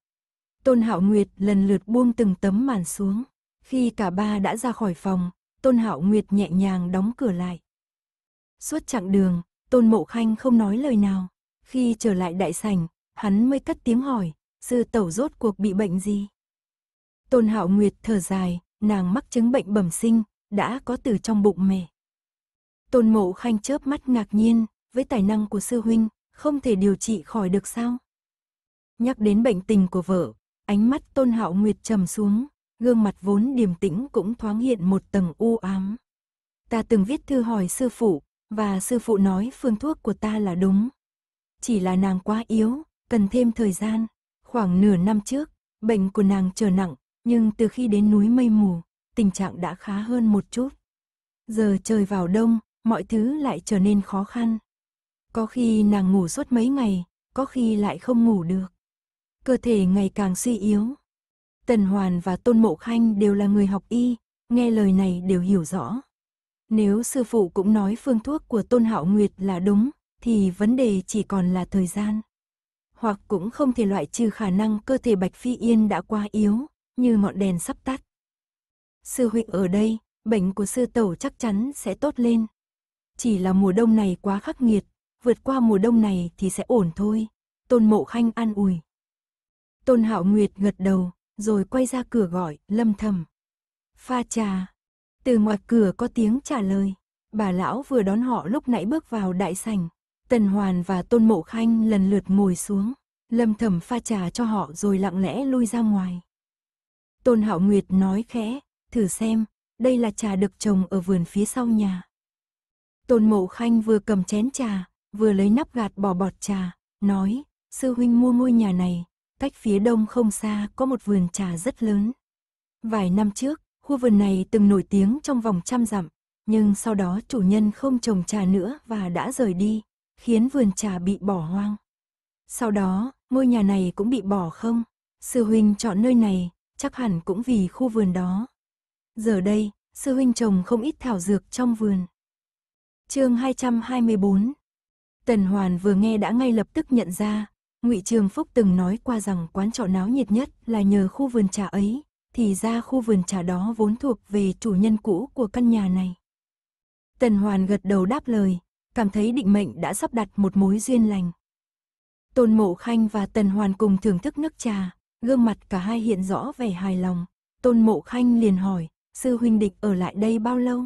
Tôn Hạo Nguyệt lần lượt buông từng tấm màn xuống. Khi cả ba đã ra khỏi phòng, Tôn Hạo Nguyệt nhẹ nhàng đóng cửa lại. Suốt chặng đường, Tôn Mộ Khanh không nói lời nào. Khi trở lại đại sảnh, hắn mới cất tiếng hỏi, sư tẩu rốt cuộc bị bệnh gì? Tôn Hạo Nguyệt thở dài, nàng mắc chứng bệnh bẩm sinh, đã có từ trong bụng mẹ. Tôn Mộ Khanh chớp mắt ngạc nhiên, với tài năng của sư huynh, không thể điều trị khỏi được sao? Nhắc đến bệnh tình của vợ, ánh mắt Tôn Hạo Nguyệt trầm xuống, gương mặt vốn điềm tĩnh cũng thoáng hiện một tầng u ám. Ta từng viết thư hỏi sư phụ, và sư phụ nói phương thuốc của ta là đúng. Chỉ là nàng quá yếu, cần thêm thời gian. Khoảng nửa năm trước, bệnh của nàng trở nặng, nhưng từ khi đến núi mây mù, tình trạng đã khá hơn một chút. Giờ trời vào đông, mọi thứ lại trở nên khó khăn, có khi nàng ngủ suốt mấy ngày, có khi lại không ngủ được. Cơ thể ngày càng suy yếu. Tần Hoàn và Tôn Mộ Khanh đều là người học y, nghe lời này đều hiểu rõ. Nếu sư phụ cũng nói phương thuốc của Tôn Hạo Nguyệt là đúng, thì vấn đề chỉ còn là thời gian. Hoặc cũng không thể loại trừ khả năng cơ thể Bạch Phi Yên đã quá yếu, như ngọn đèn sắp tắt. Sư huynh ở đây, bệnh của sư tẩu chắc chắn sẽ tốt lên. Chỉ là mùa đông này quá khắc nghiệt, vượt qua mùa đông này thì sẽ ổn thôi. Tôn Mộ Khanh an ủi. Tôn Hạo Nguyệt gật đầu, rồi quay ra cửa gọi, lâm thầm. Pha trà. Từ ngoài cửa có tiếng trả lời. Bà lão vừa đón họ lúc nãy bước vào đại sảnh. Tần Hoàn và Tôn Mộ Khanh lần lượt ngồi xuống. Lâm thầm pha trà cho họ rồi lặng lẽ lui ra ngoài. Tôn Hạo Nguyệt nói khẽ, thử xem, đây là trà được trồng ở vườn phía sau nhà. Tôn Mộ Khanh vừa cầm chén trà, vừa lấy nắp gạt bỏ bọt trà, nói, sư huynh mua ngôi nhà này, cách phía đông không xa có một vườn trà rất lớn. Vài năm trước, khu vườn này từng nổi tiếng trong vòng trăm dặm, nhưng sau đó chủ nhân không trồng trà nữa và đã rời đi, khiến vườn trà bị bỏ hoang. Sau đó, ngôi nhà này cũng bị bỏ không, sư huynh chọn nơi này, chắc hẳn cũng vì khu vườn đó. Giờ đây, sư huynh trồng không ít thảo dược trong vườn. Chương 224, Tần Hoàn vừa nghe đã ngay lập tức nhận ra, Ngụy Trường Phúc từng nói qua rằng quán trọ náo nhiệt nhất là nhờ khu vườn trà ấy, thì ra khu vườn trà đó vốn thuộc về chủ nhân cũ của căn nhà này. Tần Hoàn gật đầu đáp lời, cảm thấy định mệnh đã sắp đặt một mối duyên lành. Tôn Mộ Khanh và Tần Hoàn cùng thưởng thức nước trà, gương mặt cả hai hiện rõ vẻ hài lòng. Tôn Mộ Khanh liền hỏi, sư huynh địch ở lại đây bao lâu?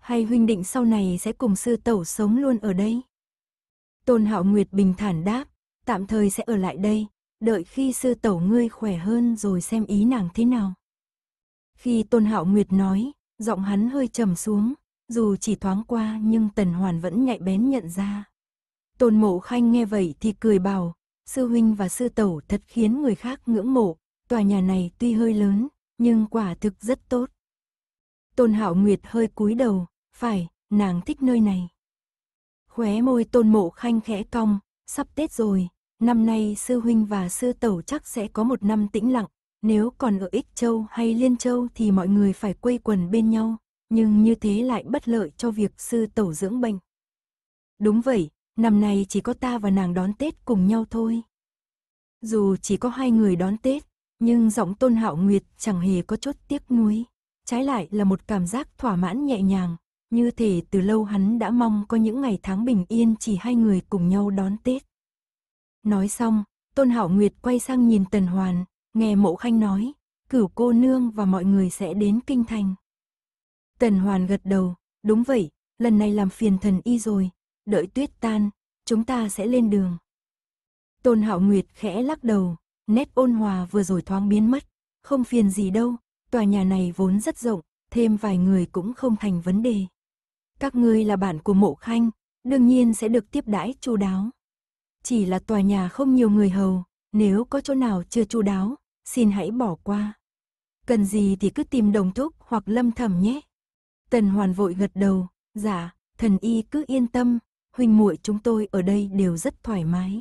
Hay huynh định sau này sẽ cùng sư tẩu sống luôn ở đây? Tôn Hạo Nguyệt bình thản đáp, tạm thời sẽ ở lại đây, đợi khi sư tẩu ngươi khỏe hơn rồi xem ý nàng thế nào. Khi Tôn Hạo Nguyệt nói, giọng hắn hơi trầm xuống, dù chỉ thoáng qua nhưng Tần Hoàn vẫn nhạy bén nhận ra. Tôn Mộ Khanh nghe vậy thì cười bảo, sư huynh và sư tẩu thật khiến người khác ngưỡng mộ, tòa nhà này tuy hơi lớn, nhưng quả thực rất tốt. Tôn Hạo Nguyệt hơi cúi đầu, phải, nàng thích nơi này. Khóe môi tôn mộ khanh khẽ cong, sắp Tết rồi, năm nay sư huynh và sư tẩu chắc sẽ có một năm tĩnh lặng, nếu còn ở Ích Châu hay Liên Châu thì mọi người phải quây quần bên nhau, nhưng như thế lại bất lợi cho việc sư tẩu dưỡng bệnh. Đúng vậy, năm nay chỉ có ta và nàng đón Tết cùng nhau thôi. Dù chỉ có hai người đón Tết, nhưng giọng tôn hạo nguyệt chẳng hề có chút tiếc nuối. Trái lại là một cảm giác thỏa mãn nhẹ nhàng, như thể từ lâu hắn đã mong có những ngày tháng bình yên chỉ hai người cùng nhau đón Tết. Nói xong, Tôn Hảo Nguyệt quay sang nhìn Tần Hoàn, nghe Mộ Khanh nói, cửu cô nương và mọi người sẽ đến kinh thành. Tần Hoàn gật đầu, đúng vậy, lần này làm phiền thần y rồi, đợi tuyết tan, chúng ta sẽ lên đường. Tôn Hạo Nguyệt khẽ lắc đầu, nét ôn hòa vừa rồi thoáng biến mất, không phiền gì đâu, tòa nhà này vốn rất rộng, thêm vài người cũng không thành vấn đề. Các ngươi là bản của mộ khanh, đương nhiên sẽ được tiếp đãi chu đáo. Chỉ là tòa nhà không nhiều người hầu, nếu có chỗ nào chưa chu đáo, xin hãy bỏ qua. Cần gì thì cứ tìm đồng thúc hoặc lâm thẩm nhé. Tần hoàn vội gật đầu, dạ, thần y cứ yên tâm, huynh muội chúng tôi ở đây đều rất thoải mái.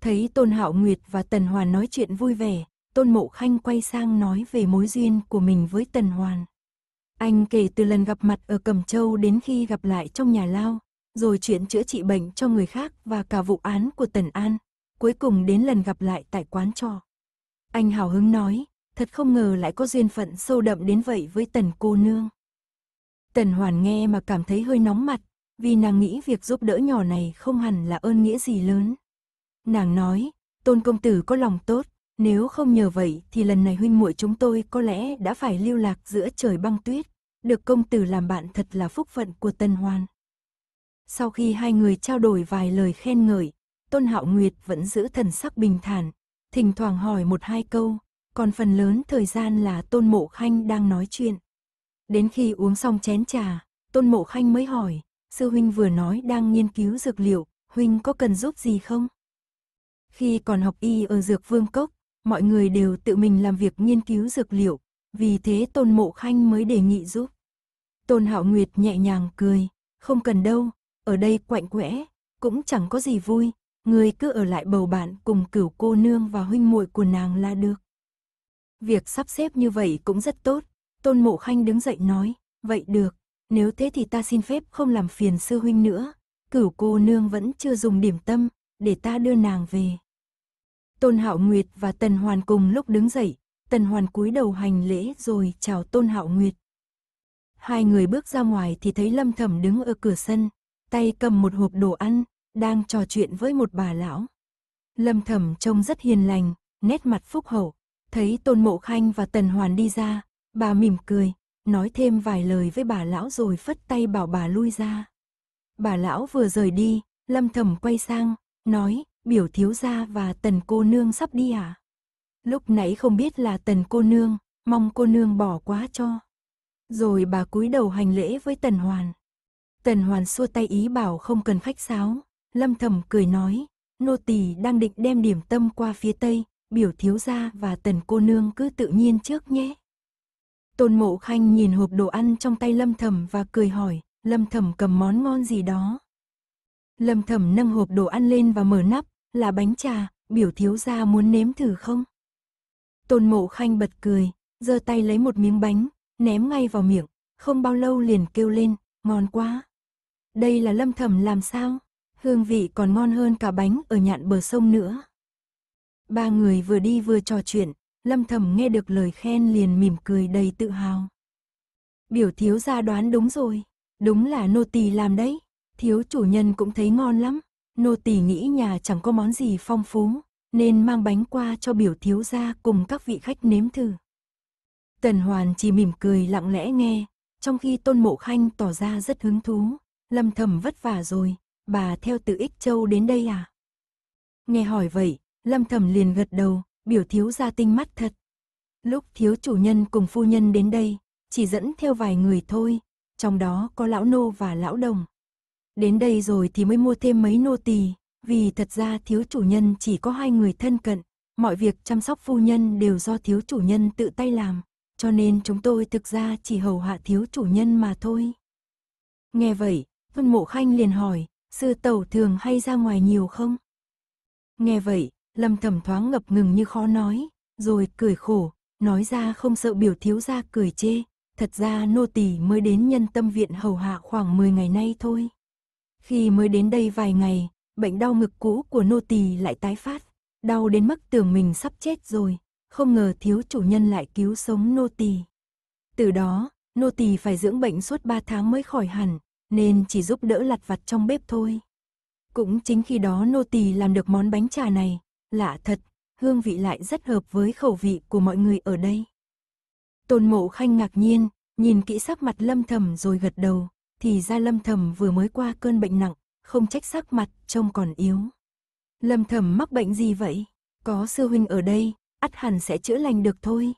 Thấy Tôn Hạo Nguyệt và Tần Hoàn nói chuyện vui vẻ, Tôn Mộ Khanh quay sang nói về mối duyên của mình với Tần Hoàn. Anh kể từ lần gặp mặt ở Cẩm Châu đến khi gặp lại trong nhà lao, rồi chuyện chữa trị bệnh cho người khác và cả vụ án của Tần An, cuối cùng đến lần gặp lại tại quán trò. Anh hào hứng nói, thật không ngờ lại có duyên phận sâu đậm đến vậy với Tần cô nương. Tần Hoàn nghe mà cảm thấy hơi nóng mặt, vì nàng nghĩ việc giúp đỡ nhỏ này không hẳn là ơn nghĩa gì lớn. Nàng nói, tôn công tử có lòng tốt, nếu không nhờ vậy thì lần này huynh muội chúng tôi có lẽ đã phải lưu lạc giữa trời băng tuyết được công tử làm bạn thật là phúc phận của Tân Hoan. Sau khi hai người trao đổi vài lời khen ngợi, Tôn Hạo Nguyệt vẫn giữ thần sắc bình thản, thỉnh thoảng hỏi một hai câu, còn phần lớn thời gian là Tôn Mộ Khanh đang nói chuyện. Đến khi uống xong chén trà, Tôn Mộ Khanh mới hỏi, sư huynh vừa nói đang nghiên cứu dược liệu, huynh có cần giúp gì không? Khi còn học y ở dược vương cốc, mọi người đều tự mình làm việc nghiên cứu dược liệu, vì thế Tôn Mộ Khanh mới đề nghị giúp. Tôn Hạo Nguyệt nhẹ nhàng cười, không cần đâu, ở đây quạnh quẽ, cũng chẳng có gì vui, người cứ ở lại bầu bạn cùng cửu cô nương và huynh muội của nàng là được. Việc sắp xếp như vậy cũng rất tốt, Tôn Mộ Khanh đứng dậy nói, vậy được, nếu thế thì ta xin phép không làm phiền sư huynh nữa, cửu cô nương vẫn chưa dùng điểm tâm, để ta đưa nàng về. Tôn Hạo Nguyệt và Tần Hoàn cùng lúc đứng dậy, Tần Hoàn cúi đầu hành lễ rồi chào Tôn Hạo Nguyệt. Hai người bước ra ngoài thì thấy Lâm Thẩm đứng ở cửa sân, tay cầm một hộp đồ ăn, đang trò chuyện với một bà lão. Lâm Thẩm trông rất hiền lành, nét mặt phúc hậu, thấy Tôn Mộ Khanh và Tần Hoàn đi ra, bà mỉm cười, nói thêm vài lời với bà lão rồi phất tay bảo bà lui ra. Bà lão vừa rời đi, Lâm Thẩm quay sang, nói, biểu thiếu gia và Tần cô nương sắp đi à? Lúc nãy không biết là tần cô nương, mong cô nương bỏ quá cho. Rồi bà cúi đầu hành lễ với tần hoàn. Tần hoàn xua tay ý bảo không cần khách sáo. Lâm thầm cười nói, nô tỳ đang định đem điểm tâm qua phía tây, biểu thiếu gia và tần cô nương cứ tự nhiên trước nhé. Tôn mộ khanh nhìn hộp đồ ăn trong tay lâm thầm và cười hỏi, lâm thầm cầm món ngon gì đó. Lâm thầm nâng hộp đồ ăn lên và mở nắp, là bánh trà, biểu thiếu gia muốn nếm thử không? Tôn Mộ Khanh bật cười, giơ tay lấy một miếng bánh, ném ngay vào miệng, không bao lâu liền kêu lên, ngon quá. Đây là lâm thẩm làm sao? Hương vị còn ngon hơn cả bánh ở nhạn bờ sông nữa. Ba người vừa đi vừa trò chuyện, lâm thẩm nghe được lời khen liền mỉm cười đầy tự hào. Biểu thiếu gia đoán đúng rồi, đúng là nô tỳ làm đấy, thiếu chủ nhân cũng thấy ngon lắm, nô tỳ nghĩ nhà chẳng có món gì phong phú, nên mang bánh qua cho biểu thiếu gia cùng các vị khách nếm thử. Tần Hoàn chỉ mỉm cười lặng lẽ nghe, trong khi Tôn Mộ Khanh tỏ ra rất hứng thú, Lâm Thầm vất vả rồi, bà theo từ Ích Châu đến đây à? Nghe hỏi vậy, Lâm Thầm liền gật đầu, biểu thiếu gia tinh mắt thật. Lúc thiếu chủ nhân cùng phu nhân đến đây, chỉ dẫn theo vài người thôi, trong đó có lão nô và lão đồng. Đến đây rồi thì mới mua thêm mấy nô tỳ, vì thật ra thiếu chủ nhân chỉ có hai người thân cận, mọi việc chăm sóc phu nhân đều do thiếu chủ nhân tự tay làm, cho nên chúng tôi thực ra chỉ hầu hạ thiếu chủ nhân mà thôi. Nghe vậy, Vân Mộ Khanh liền hỏi, sư tẩu thường hay ra ngoài nhiều không? Nghe vậy, Lâm Thẩm thoáng ngập ngừng như khó nói, rồi cười khổ, nói ra không sợ biểu thiếu gia cười chê, thật ra nô tỳ mới đến nhân tâm viện hầu hạ khoảng 10 ngày nay thôi. Khi mới đến đây vài ngày, Bệnh đau ngực cũ của nô tỳ lại tái phát, đau đến mức tưởng mình sắp chết rồi, không ngờ thiếu chủ nhân lại cứu sống nô tỳ. Từ đó, nô tỳ phải dưỡng bệnh suốt 3 tháng mới khỏi hẳn, nên chỉ giúp đỡ lặt vặt trong bếp thôi. Cũng chính khi đó nô tỳ làm được món bánh trà này, lạ thật, hương vị lại rất hợp với khẩu vị của mọi người ở đây. Tôn Mộ Khanh ngạc nhiên, nhìn kỹ sắc mặt Lâm Thầm rồi gật đầu, thì ra Lâm Thầm vừa mới qua cơn bệnh nặng, không trách sắc mặt, trông còn yếu. Lâm thầm mắc bệnh gì vậy? Có sư huynh ở đây, ắt hẳn sẽ chữa lành được thôi.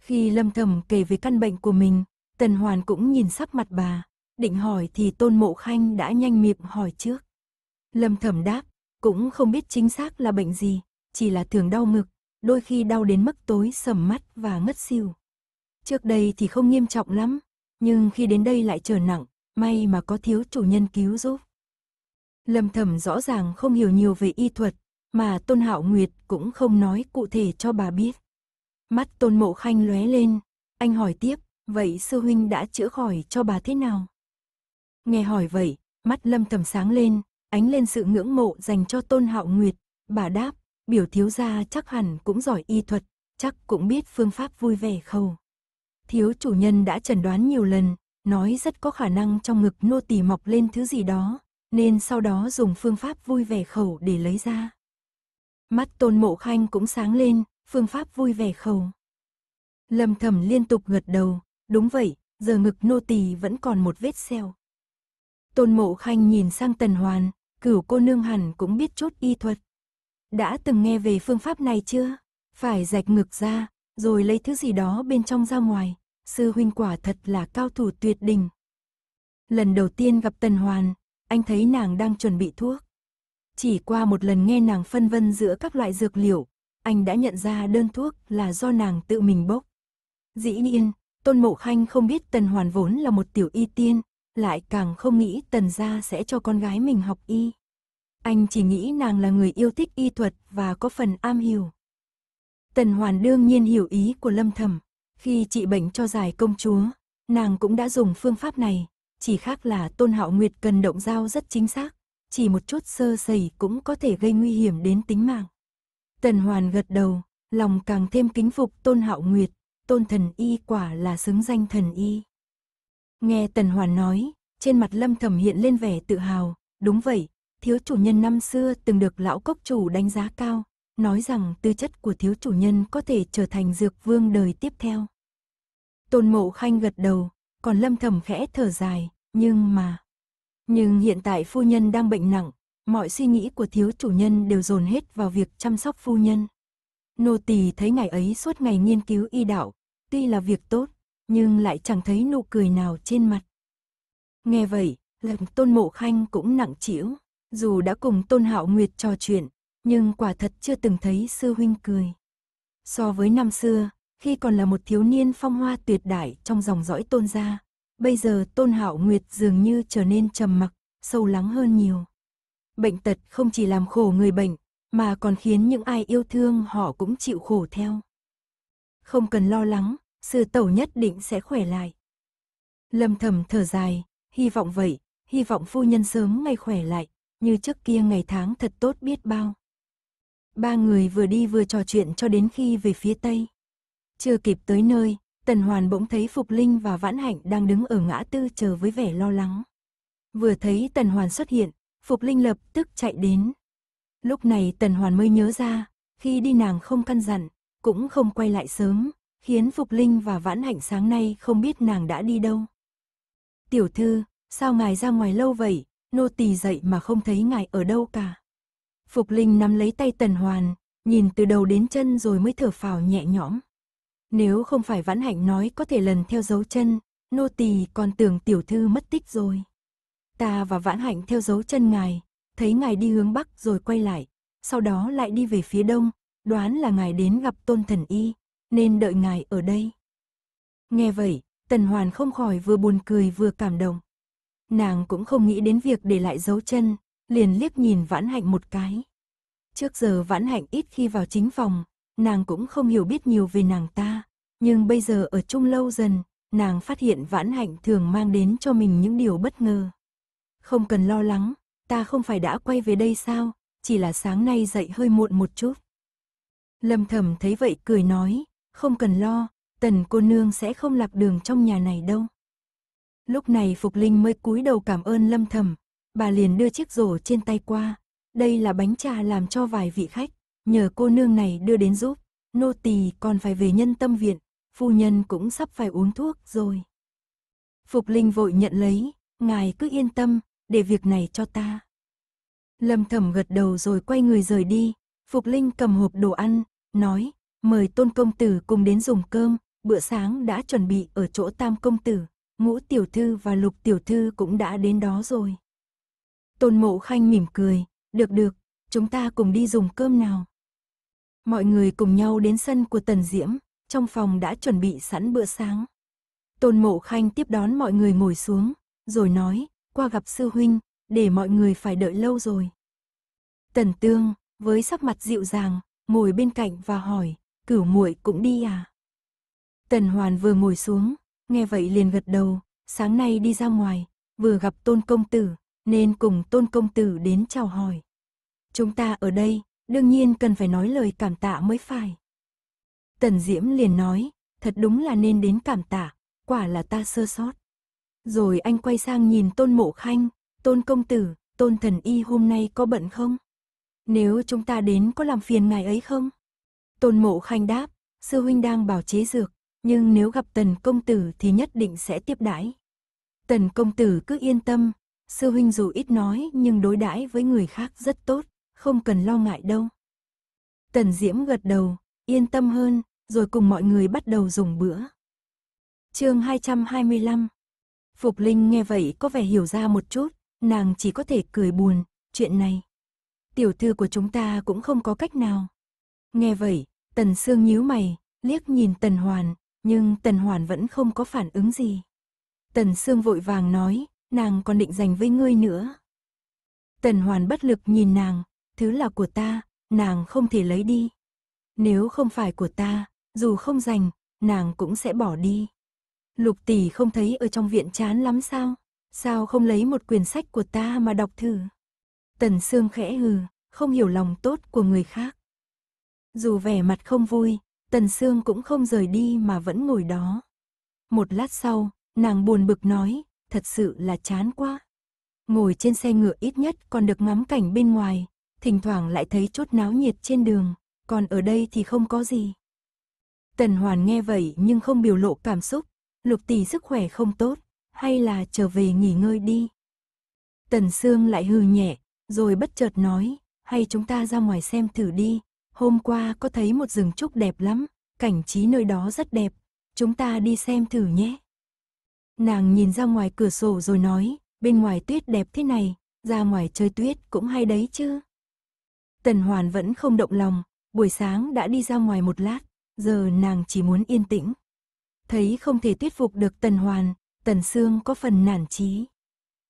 Khi lâm thầm kể về căn bệnh của mình, Tần Hoàn cũng nhìn sắc mặt bà, định hỏi thì tôn mộ khanh đã nhanh miệng hỏi trước. Lâm thầm đáp, cũng không biết chính xác là bệnh gì, chỉ là thường đau ngực, đôi khi đau đến mức tối sầm mắt và ngất xỉu. Trước đây thì không nghiêm trọng lắm, nhưng khi đến đây lại trở nặng, may mà có thiếu chủ nhân cứu giúp. Lâm Thẩm rõ ràng không hiểu nhiều về y thuật, mà Tôn Hạo Nguyệt cũng không nói cụ thể cho bà biết. Mắt Tôn Mộ Khanh lóe lên, anh hỏi tiếp, vậy sư huynh đã chữa khỏi cho bà thế nào? Nghe hỏi vậy, mắt Lâm Thẩm sáng lên, ánh lên sự ngưỡng mộ dành cho Tôn Hạo Nguyệt, bà đáp, biểu thiếu gia chắc hẳn cũng giỏi y thuật, chắc cũng biết phương pháp vui vẻ khâu. Thiếu chủ nhân đã chẩn đoán nhiều lần, nói rất có khả năng trong ngực nô tỳ mọc lên thứ gì đó, nên sau đó dùng phương pháp vui vẻ khẩu để lấy ra. Mắt tôn mộ khanh cũng sáng lên, phương pháp vui vẻ khẩu. Lâm thầm liên tục gật đầu, đúng vậy, giờ ngực nô tỳ vẫn còn một vết sẹo. Tôn mộ khanh nhìn sang tần hoàn, cửu cô nương hẳn cũng biết chút y thuật. Đã từng nghe về phương pháp này chưa? Phải rạch ngực ra, rồi lấy thứ gì đó bên trong ra ngoài. Sư huynh quả thật là cao thủ tuyệt đỉnh. Lần đầu tiên gặp Tần Hoàn, anh thấy nàng đang chuẩn bị thuốc. Chỉ qua một lần nghe nàng phân vân giữa các loại dược liệu, anh đã nhận ra đơn thuốc là do nàng tự mình bốc. Dĩ nhiên, Tôn Mộ Khanh không biết Tần Hoàn vốn là một tiểu y tiên, lại càng không nghĩ Tần gia sẽ cho con gái mình học y. Anh chỉ nghĩ nàng là người yêu thích y thuật và có phần am hiểu. Tần Hoàn đương nhiên hiểu ý của Lâm Thầm, khi trị bệnh cho giải công chúa, nàng cũng đã dùng phương pháp này, chỉ khác là Tôn Hạo Nguyệt cần động dao rất chính xác, chỉ một chút sơ sẩy cũng có thể gây nguy hiểm đến tính mạng. Tần Hoàn gật đầu, lòng càng thêm kính phục Tôn Hạo Nguyệt, Tôn Thần Y quả là xứng danh Thần Y. Nghe Tần Hoàn nói, trên mặt Lâm thẩm hiện lên vẻ tự hào, đúng vậy, thiếu chủ nhân năm xưa từng được lão cốc chủ đánh giá cao, nói rằng tư chất của thiếu chủ nhân có thể trở thành dược vương đời tiếp theo. Tôn Mộ Khanh gật đầu, còn lâm thầm khẽ thở dài, nhưng mà... Nhưng hiện tại phu nhân đang bệnh nặng, mọi suy nghĩ của thiếu chủ nhân đều dồn hết vào việc chăm sóc phu nhân. Nô tỳ thấy ngài ấy suốt ngày nghiên cứu y đạo, tuy là việc tốt, nhưng lại chẳng thấy nụ cười nào trên mặt. Nghe vậy, lòng tôn mộ khanh cũng nặng trĩu, dù đã cùng tôn hạo nguyệt trò chuyện, nhưng quả thật chưa từng thấy sư huynh cười. So với năm xưa, khi còn là một thiếu niên phong hoa tuyệt đại trong dòng dõi tôn gia. Bây giờ tôn hạo nguyệt dường như trở nên trầm mặc, sâu lắng hơn nhiều. Bệnh tật không chỉ làm khổ người bệnh, mà còn khiến những ai yêu thương họ cũng chịu khổ theo. Không cần lo lắng, sư tẩu nhất định sẽ khỏe lại. Lâm thầm thở dài, hy vọng vậy, hy vọng phu nhân sớm ngày khỏe lại, như trước kia ngày tháng thật tốt biết bao. Ba người vừa đi vừa trò chuyện cho đến khi về phía Tây. Chưa kịp tới nơi, Tần Hoàn bỗng thấy Phục Linh và Vãn Hạnh đang đứng ở ngã tư chờ với vẻ lo lắng. Vừa thấy Tần Hoàn xuất hiện, Phục Linh lập tức chạy đến. Lúc này Tần Hoàn mới nhớ ra, khi đi nàng không căn dặn, cũng không quay lại sớm, khiến Phục Linh và Vãn Hạnh sáng nay không biết nàng đã đi đâu. Tiểu thư, sao ngài ra ngoài lâu vậy, nô tỳ dậy mà không thấy ngài ở đâu cả. Phục Linh nắm lấy tay Tần Hoàn, nhìn từ đầu đến chân rồi mới thở phào nhẹ nhõm. Nếu không phải vãn hạnh nói có thể lần theo dấu chân, nô tỳ còn tưởng tiểu thư mất tích rồi. Ta và vãn hạnh theo dấu chân ngài, thấy ngài đi hướng bắc rồi quay lại, sau đó lại đi về phía đông, đoán là ngài đến gặp tôn thần y, nên đợi ngài ở đây. Nghe vậy, Tần Hoàn không khỏi vừa buồn cười vừa cảm động. Nàng cũng không nghĩ đến việc để lại dấu chân, liền liếc nhìn vãn hạnh một cái. Trước giờ vãn hạnh ít khi vào chính phòng, nàng cũng không hiểu biết nhiều về nàng ta. Nhưng bây giờ ở chung lâu dần, nàng phát hiện vãn hạnh thường mang đến cho mình những điều bất ngờ. Không cần lo lắng, ta không phải đã quay về đây sao, chỉ là sáng nay dậy hơi muộn một chút. Lâm thầm thấy vậy cười nói, không cần lo, tần cô nương sẽ không lạc đường trong nhà này đâu. Lúc này Phục Linh mới cúi đầu cảm ơn Lâm Thầm, bà liền đưa chiếc rổ trên tay qua, đây là bánh trà làm cho vài vị khách nhờ cô nương này đưa đến giúp, nô tỳ còn phải về nhân tâm viện, phu nhân cũng sắp phải uống thuốc rồi. Phục Linh vội nhận lấy, ngài cứ yên tâm, để việc này cho ta. Lâm Thẩm gật đầu rồi quay người rời đi, Phục Linh cầm hộp đồ ăn, nói, mời tôn công tử cùng đến dùng cơm, bữa sáng đã chuẩn bị ở chỗ tam công tử, ngũ tiểu thư và lục tiểu thư cũng đã đến đó rồi. Tôn mộ khanh mỉm cười, được được, chúng ta cùng đi dùng cơm nào. Mọi người cùng nhau đến sân của Tần Diễm, trong phòng đã chuẩn bị sẵn bữa sáng. Tôn Mộ Khanh tiếp đón mọi người ngồi xuống, rồi nói, qua gặp sư huynh, để mọi người phải đợi lâu rồi. Tần Tương, với sắc mặt dịu dàng, ngồi bên cạnh và hỏi, cửu muội cũng đi à? Tần Hoàn vừa ngồi xuống, nghe vậy liền gật đầu, sáng nay đi ra ngoài, vừa gặp Tôn Công Tử, nên cùng Tôn Công Tử đến chào hỏi. Chúng ta ở đây, đương nhiên cần phải nói lời cảm tạ mới phải. Tần Diễm liền nói, thật đúng là nên đến cảm tạ, quả là ta sơ sót. Rồi anh quay sang nhìn Tôn Mộ Khanh, Tôn Công Tử, Tôn Thần Y hôm nay có bận không? Nếu chúng ta đến có làm phiền ngài ấy không? Tôn Mộ Khanh đáp, sư huynh đang bảo chế dược, nhưng nếu gặp Tần Công Tử thì nhất định sẽ tiếp đãi. Tần Công Tử cứ yên tâm, sư huynh dù ít nói nhưng đối đãi với người khác rất tốt không cần lo ngại đâu. Tần Diễm gật đầu, yên tâm hơn, rồi cùng mọi người bắt đầu dùng bữa. chương 225 Phục Linh nghe vậy có vẻ hiểu ra một chút, nàng chỉ có thể cười buồn, chuyện này. Tiểu thư của chúng ta cũng không có cách nào. Nghe vậy, Tần Sương nhíu mày, liếc nhìn Tần Hoàn, nhưng Tần Hoàn vẫn không có phản ứng gì. Tần Sương vội vàng nói, nàng còn định giành với ngươi nữa. Tần Hoàn bất lực nhìn nàng, thứ là của ta, nàng không thể lấy đi. Nếu không phải của ta, dù không dành, nàng cũng sẽ bỏ đi. Lục tỷ không thấy ở trong viện chán lắm sao? Sao không lấy một quyển sách của ta mà đọc thử? Tần Sương khẽ hừ, không hiểu lòng tốt của người khác. Dù vẻ mặt không vui, Tần Sương cũng không rời đi mà vẫn ngồi đó. Một lát sau, nàng buồn bực nói, thật sự là chán quá. Ngồi trên xe ngựa ít nhất còn được ngắm cảnh bên ngoài, thỉnh thoảng lại thấy chút náo nhiệt trên đường, còn ở đây thì không có gì. Tần Hoàn nghe vậy nhưng không biểu lộ cảm xúc, lục tỷ sức khỏe không tốt, hay là trở về nghỉ ngơi đi. Tần Sương lại hừ nhẹ, rồi bất chợt nói, hay chúng ta ra ngoài xem thử đi, hôm qua có thấy một rừng trúc đẹp lắm, cảnh trí nơi đó rất đẹp, chúng ta đi xem thử nhé. Nàng nhìn ra ngoài cửa sổ rồi nói, bên ngoài tuyết đẹp thế này, ra ngoài chơi tuyết cũng hay đấy chứ. Tần Hoàn vẫn không động lòng, buổi sáng đã đi ra ngoài một lát, giờ nàng chỉ muốn yên tĩnh. Thấy không thể thuyết phục được Tần Hoàn, Tần Sương có phần nản chí.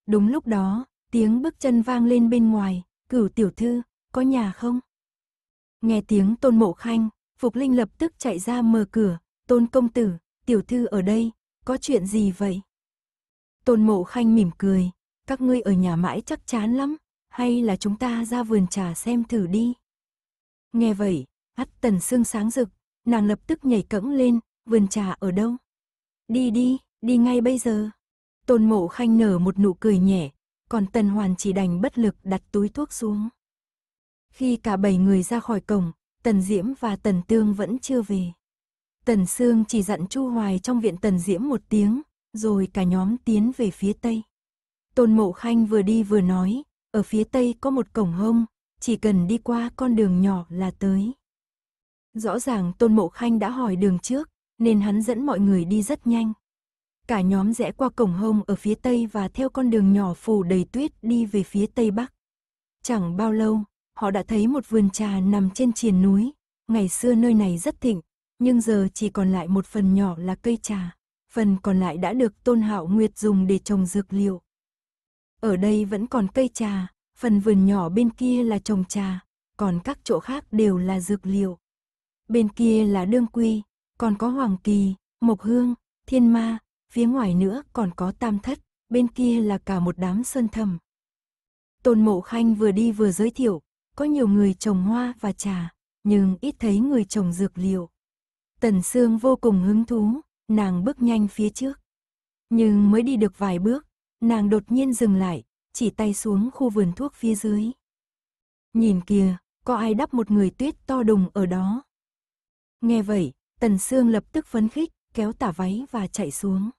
Đúng lúc đó, tiếng bước chân vang lên bên ngoài, cửu tiểu thư, có nhà không? Nghe tiếng tôn mộ khanh, Phục Linh lập tức chạy ra mở cửa, tôn công tử, tiểu thư ở đây, có chuyện gì vậy? Tôn mộ khanh mỉm cười, các ngươi ở nhà mãi chắc chán lắm, hay là chúng ta ra vườn trà xem thử đi. Nghe vậy, hắt tần sương sáng rực, nàng lập tức nhảy cẫng lên, vườn trà ở đâu? Đi đi, đi ngay bây giờ. Tôn mộ khanh nở một nụ cười nhẹ, còn tần hoàn chỉ đành bất lực đặt túi thuốc xuống. Khi cả bảy người ra khỏi cổng, tần diễm và tần tương vẫn chưa về. Tần Sương chỉ dặn Chu Hoài trong viện Tần Diễm một tiếng, rồi cả nhóm tiến về phía Tây. Tôn Mộ Khanh vừa đi vừa nói, ở phía tây có một cổng hông, chỉ cần đi qua con đường nhỏ là tới. Rõ ràng Tôn Mộ Khanh đã hỏi đường trước, nên hắn dẫn mọi người đi rất nhanh. Cả nhóm rẽ qua cổng hông ở phía tây và theo con đường nhỏ phủ đầy tuyết đi về phía tây bắc. Chẳng bao lâu, họ đã thấy một vườn trà nằm trên triền núi. Ngày xưa nơi này rất thịnh, nhưng giờ chỉ còn lại một phần nhỏ là cây trà. Phần còn lại đã được Tôn Hạo Nguyệt dùng để trồng dược liệu. Ở đây vẫn còn cây trà, phần vườn nhỏ bên kia là trồng trà, còn các chỗ khác đều là dược liệu. Bên kia là đương quy, còn có hoàng kỳ, mộc hương, thiên ma, phía ngoài nữa còn có tam thất, bên kia là cả một đám sơn thầm. Tôn Mộ Khanh vừa đi vừa giới thiệu, có nhiều người trồng hoa và trà, nhưng ít thấy người trồng dược liệu. Tần Sương vô cùng hứng thú, nàng bước nhanh phía trước. Nhưng mới đi được vài bước, Nàng đột nhiên dừng lại, chỉ tay xuống khu vườn thuốc phía dưới. Nhìn kìa, có ai đắp một người tuyết to đùng ở đó. Nghe vậy, Tần Sương lập tức phấn khích, kéo tả váy và chạy xuống.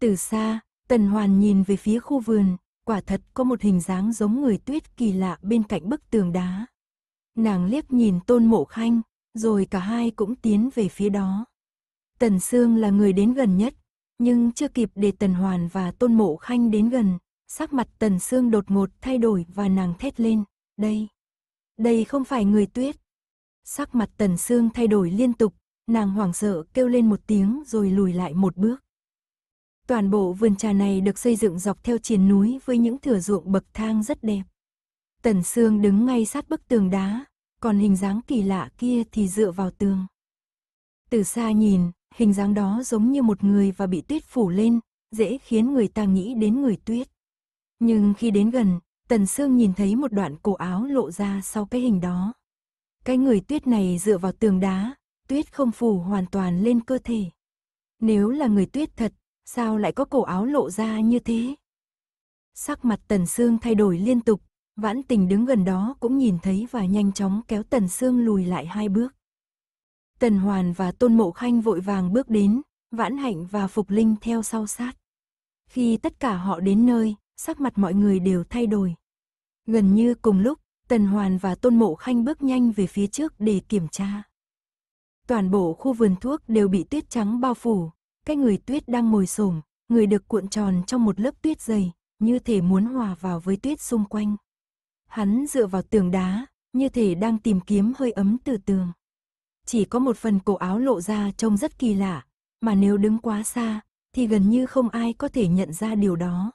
Từ xa, Tần Hoàn nhìn về phía khu vườn, quả thật có một hình dáng giống người tuyết kỳ lạ bên cạnh bức tường đá. Nàng liếc nhìn Tôn Mộ Khanh, rồi cả hai cũng tiến về phía đó. Tần Sương là người đến gần nhất, nhưng chưa kịp để Tần Hoàn và Tôn Mộ Khanh đến gần, sắc mặt Tần Sương đột ngột thay đổi và nàng thét lên, đây, đây không phải người tuyết. Sắc mặt Tần Sương thay đổi liên tục, nàng hoảng sợ kêu lên một tiếng rồi lùi lại một bước. Toàn bộ vườn trà này được xây dựng dọc theo chiến núi với những thửa ruộng bậc thang rất đẹp. Tần Sương đứng ngay sát bức tường đá, còn hình dáng kỳ lạ kia thì dựa vào tường. Từ xa nhìn, hình dáng đó giống như một người và bị tuyết phủ lên, dễ khiến người ta nghĩ đến người tuyết. Nhưng khi đến gần, Tần Sương nhìn thấy một đoạn cổ áo lộ ra sau cái hình đó. Cái người tuyết này dựa vào tường đá, tuyết không phủ hoàn toàn lên cơ thể. Nếu là người tuyết thật, sao lại có cổ áo lộ ra như thế? Sắc mặt Tần Sương thay đổi liên tục, Vãn Tình đứng gần đó cũng nhìn thấy và nhanh chóng kéo Tần Sương lùi lại hai bước. Tần Hoàn và Tôn Mộ Khanh vội vàng bước đến, Vãn Hạnh và Phục Linh theo sau sát. Khi tất cả họ đến nơi, sắc mặt mọi người đều thay đổi. Gần như cùng lúc, Tần Hoàn và Tôn Mộ Khanh bước nhanh về phía trước để kiểm tra. Toàn bộ khu vườn thuốc đều bị tuyết trắng bao phủ, cái người tuyết đang ngồi xổm, người được cuộn tròn trong một lớp tuyết dày, như thể muốn hòa vào với tuyết xung quanh. Hắn dựa vào tường đá, như thể đang tìm kiếm hơi ấm từ tường chỉ có một phần cổ áo lộ ra trông rất kỳ lạ, mà nếu đứng quá xa, thì gần như không ai có thể nhận ra điều đó.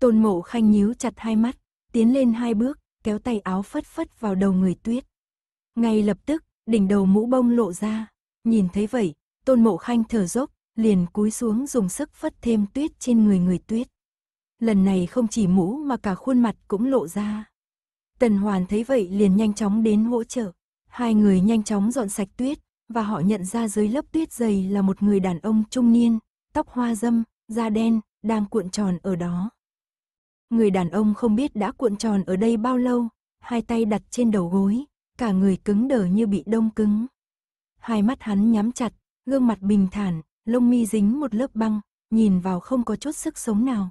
Tôn mộ khanh nhíu chặt hai mắt, tiến lên hai bước, kéo tay áo phất phất vào đầu người tuyết. Ngay lập tức, đỉnh đầu mũ bông lộ ra, nhìn thấy vậy, tôn mộ khanh thở dốc, liền cúi xuống dùng sức phất thêm tuyết trên người người tuyết. Lần này không chỉ mũ mà cả khuôn mặt cũng lộ ra. Tần Hoàn thấy vậy liền nhanh chóng đến hỗ trợ. Hai người nhanh chóng dọn sạch tuyết, và họ nhận ra dưới lớp tuyết dày là một người đàn ông trung niên, tóc hoa dâm, da đen, đang cuộn tròn ở đó. Người đàn ông không biết đã cuộn tròn ở đây bao lâu, hai tay đặt trên đầu gối, cả người cứng đờ như bị đông cứng. Hai mắt hắn nhắm chặt, gương mặt bình thản, lông mi dính một lớp băng, nhìn vào không có chút sức sống nào.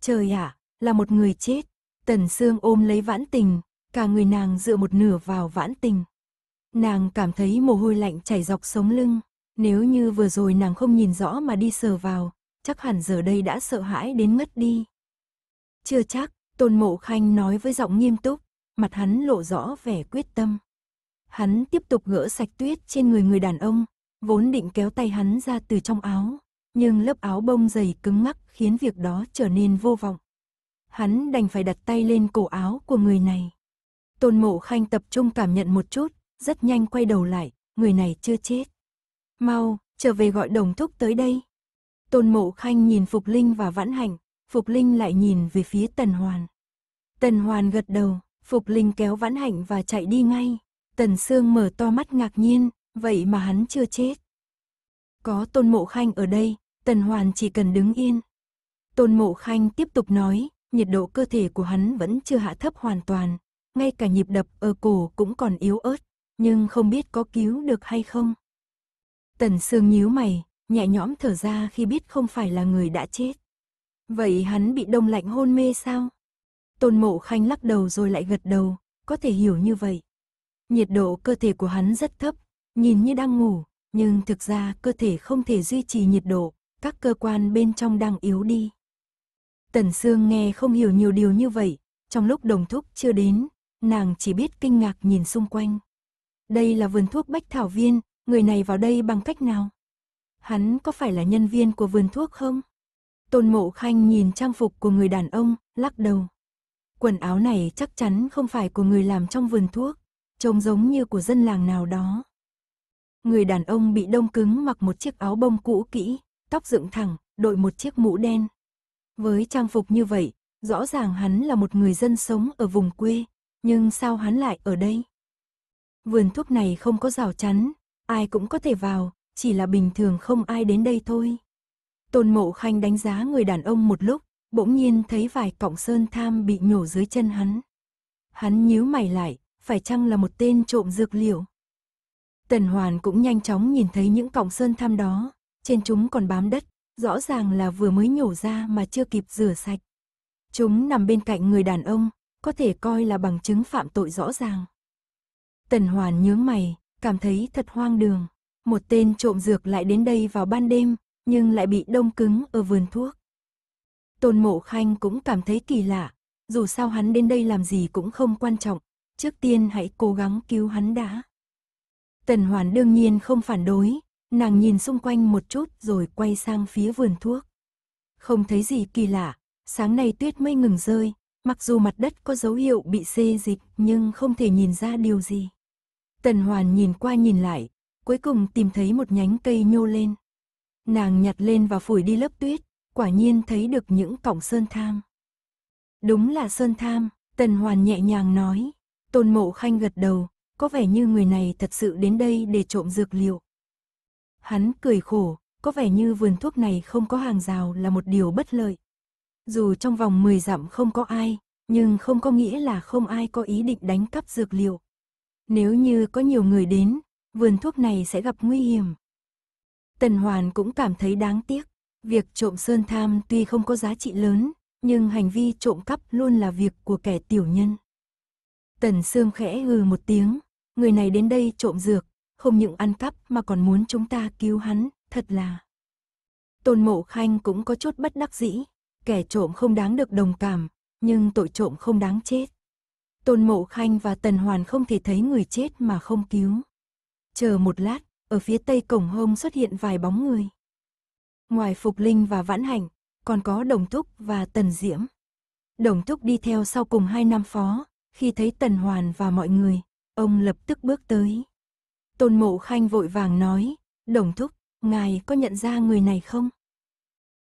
Trời ạ, là một người chết. Tần Sương ôm lấy vãn tình, Cả người nàng dựa một nửa vào vãn tình. Nàng cảm thấy mồ hôi lạnh chảy dọc sống lưng. Nếu như vừa rồi nàng không nhìn rõ mà đi sờ vào, chắc hẳn giờ đây đã sợ hãi đến ngất đi. Chưa chắc, Tôn Mộ Khanh nói với giọng nghiêm túc, mặt hắn lộ rõ vẻ quyết tâm. Hắn tiếp tục gỡ sạch tuyết trên người người đàn ông, vốn định kéo tay hắn ra từ trong áo, nhưng lớp áo bông dày cứng ngắc khiến việc đó trở nên vô vọng. Hắn đành phải đặt tay lên cổ áo của người này. Tôn Mộ Khanh tập trung cảm nhận một chút, rất nhanh quay đầu lại, người này chưa chết. Mau, trở về gọi đồng thúc tới đây. Tôn Mộ Khanh nhìn Phục Linh và Vãn Hành, Phục Linh lại nhìn về phía Tần Hoàn. Tần Hoàn gật đầu, Phục Linh kéo Vãn Hạnh và chạy đi ngay. Tần Sương mở to mắt ngạc nhiên, vậy mà hắn chưa chết. Có Tôn Mộ Khanh ở đây, Tần Hoàn chỉ cần đứng yên. Tôn Mộ Khanh tiếp tục nói, nhiệt độ cơ thể của hắn vẫn chưa hạ thấp hoàn toàn, ngay cả nhịp đập ở cổ cũng còn yếu ớt, nhưng không biết có cứu được hay không. Tần Sương nhíu mày, nhẹ nhõm thở ra khi biết không phải là người đã chết. Vậy hắn bị đông lạnh hôn mê sao? Tôn Mộ Khanh lắc đầu rồi lại gật đầu, có thể hiểu như vậy. Nhiệt độ cơ thể của hắn rất thấp, nhìn như đang ngủ, nhưng thực ra cơ thể không thể duy trì nhiệt độ, các cơ quan bên trong đang yếu đi. Tần Sương nghe không hiểu nhiều điều như vậy, trong lúc đồng thúc chưa đến, nàng chỉ biết kinh ngạc nhìn xung quanh. Đây là vườn thuốc bách thảo viên, người này vào đây bằng cách nào? Hắn có phải là nhân viên của vườn thuốc không? Tôn mộ khanh nhìn trang phục của người đàn ông, lắc đầu. Quần áo này chắc chắn không phải của người làm trong vườn thuốc, trông giống như của dân làng nào đó. Người đàn ông bị đông cứng mặc một chiếc áo bông cũ kỹ, tóc dựng thẳng, đội một chiếc mũ đen. Với trang phục như vậy, rõ ràng hắn là một người dân sống ở vùng quê, nhưng sao hắn lại ở đây? Vườn thuốc này không có rào chắn, ai cũng có thể vào, chỉ là bình thường không ai đến đây thôi. Tôn Mộ Khanh đánh giá người đàn ông một lúc, bỗng nhiên thấy vài cọng sơn tham bị nhổ dưới chân hắn. Hắn nhíu mày lại, phải chăng là một tên trộm dược liệu? Tần Hoàn cũng nhanh chóng nhìn thấy những cọng sơn tham đó, trên chúng còn bám đất, rõ ràng là vừa mới nhổ ra mà chưa kịp rửa sạch. Chúng nằm bên cạnh người đàn ông, có thể coi là bằng chứng phạm tội rõ ràng. Tần Hoàn nhướng mày, cảm thấy thật hoang đường. Một tên trộm dược lại đến đây vào ban đêm, nhưng lại bị đông cứng ở vườn thuốc. Tôn Mộ Khanh cũng cảm thấy kỳ lạ, dù sao hắn đến đây làm gì cũng không quan trọng, trước tiên hãy cố gắng cứu hắn đã. Tần Hoàn đương nhiên không phản đối, nàng nhìn xung quanh một chút rồi quay sang phía vườn thuốc. Không thấy gì kỳ lạ, sáng nay tuyết mây ngừng rơi, Mặc dù mặt đất có dấu hiệu bị xê dịch nhưng không thể nhìn ra điều gì. Tần Hoàn nhìn qua nhìn lại, cuối cùng tìm thấy một nhánh cây nhô lên. Nàng nhặt lên và phủi đi lớp tuyết, quả nhiên thấy được những cọng sơn tham. Đúng là sơn tham, Tần Hoàn nhẹ nhàng nói. Tôn Mộ Khanh gật đầu, có vẻ như người này thật sự đến đây để trộm dược liệu. Hắn cười khổ, có vẻ như vườn thuốc này không có hàng rào là một điều bất lợi. Dù trong vòng 10 dặm không có ai, nhưng không có nghĩa là không ai có ý định đánh cắp dược liệu. Nếu như có nhiều người đến, vườn thuốc này sẽ gặp nguy hiểm. Tần Hoàn cũng cảm thấy đáng tiếc, việc trộm sơn tham tuy không có giá trị lớn, nhưng hành vi trộm cắp luôn là việc của kẻ tiểu nhân. Tần Sương khẽ hừ một tiếng, người này đến đây trộm dược, không những ăn cắp mà còn muốn chúng ta cứu hắn, thật là. Tôn Mộ Khanh cũng có chút bất đắc dĩ, Kẻ trộm không đáng được đồng cảm, nhưng tội trộm không đáng chết. Tôn Mộ Khanh và Tần Hoàn không thể thấy người chết mà không cứu. Chờ một lát, ở phía tây cổng hông xuất hiện vài bóng người. Ngoài Phục Linh và Vãn Hành, còn có Đồng Thúc và Tần Diễm. Đồng Thúc đi theo sau cùng hai nam phó, khi thấy Tần Hoàn và mọi người, ông lập tức bước tới. Tôn Mộ Khanh vội vàng nói, Đồng Thúc, ngài có nhận ra người này không?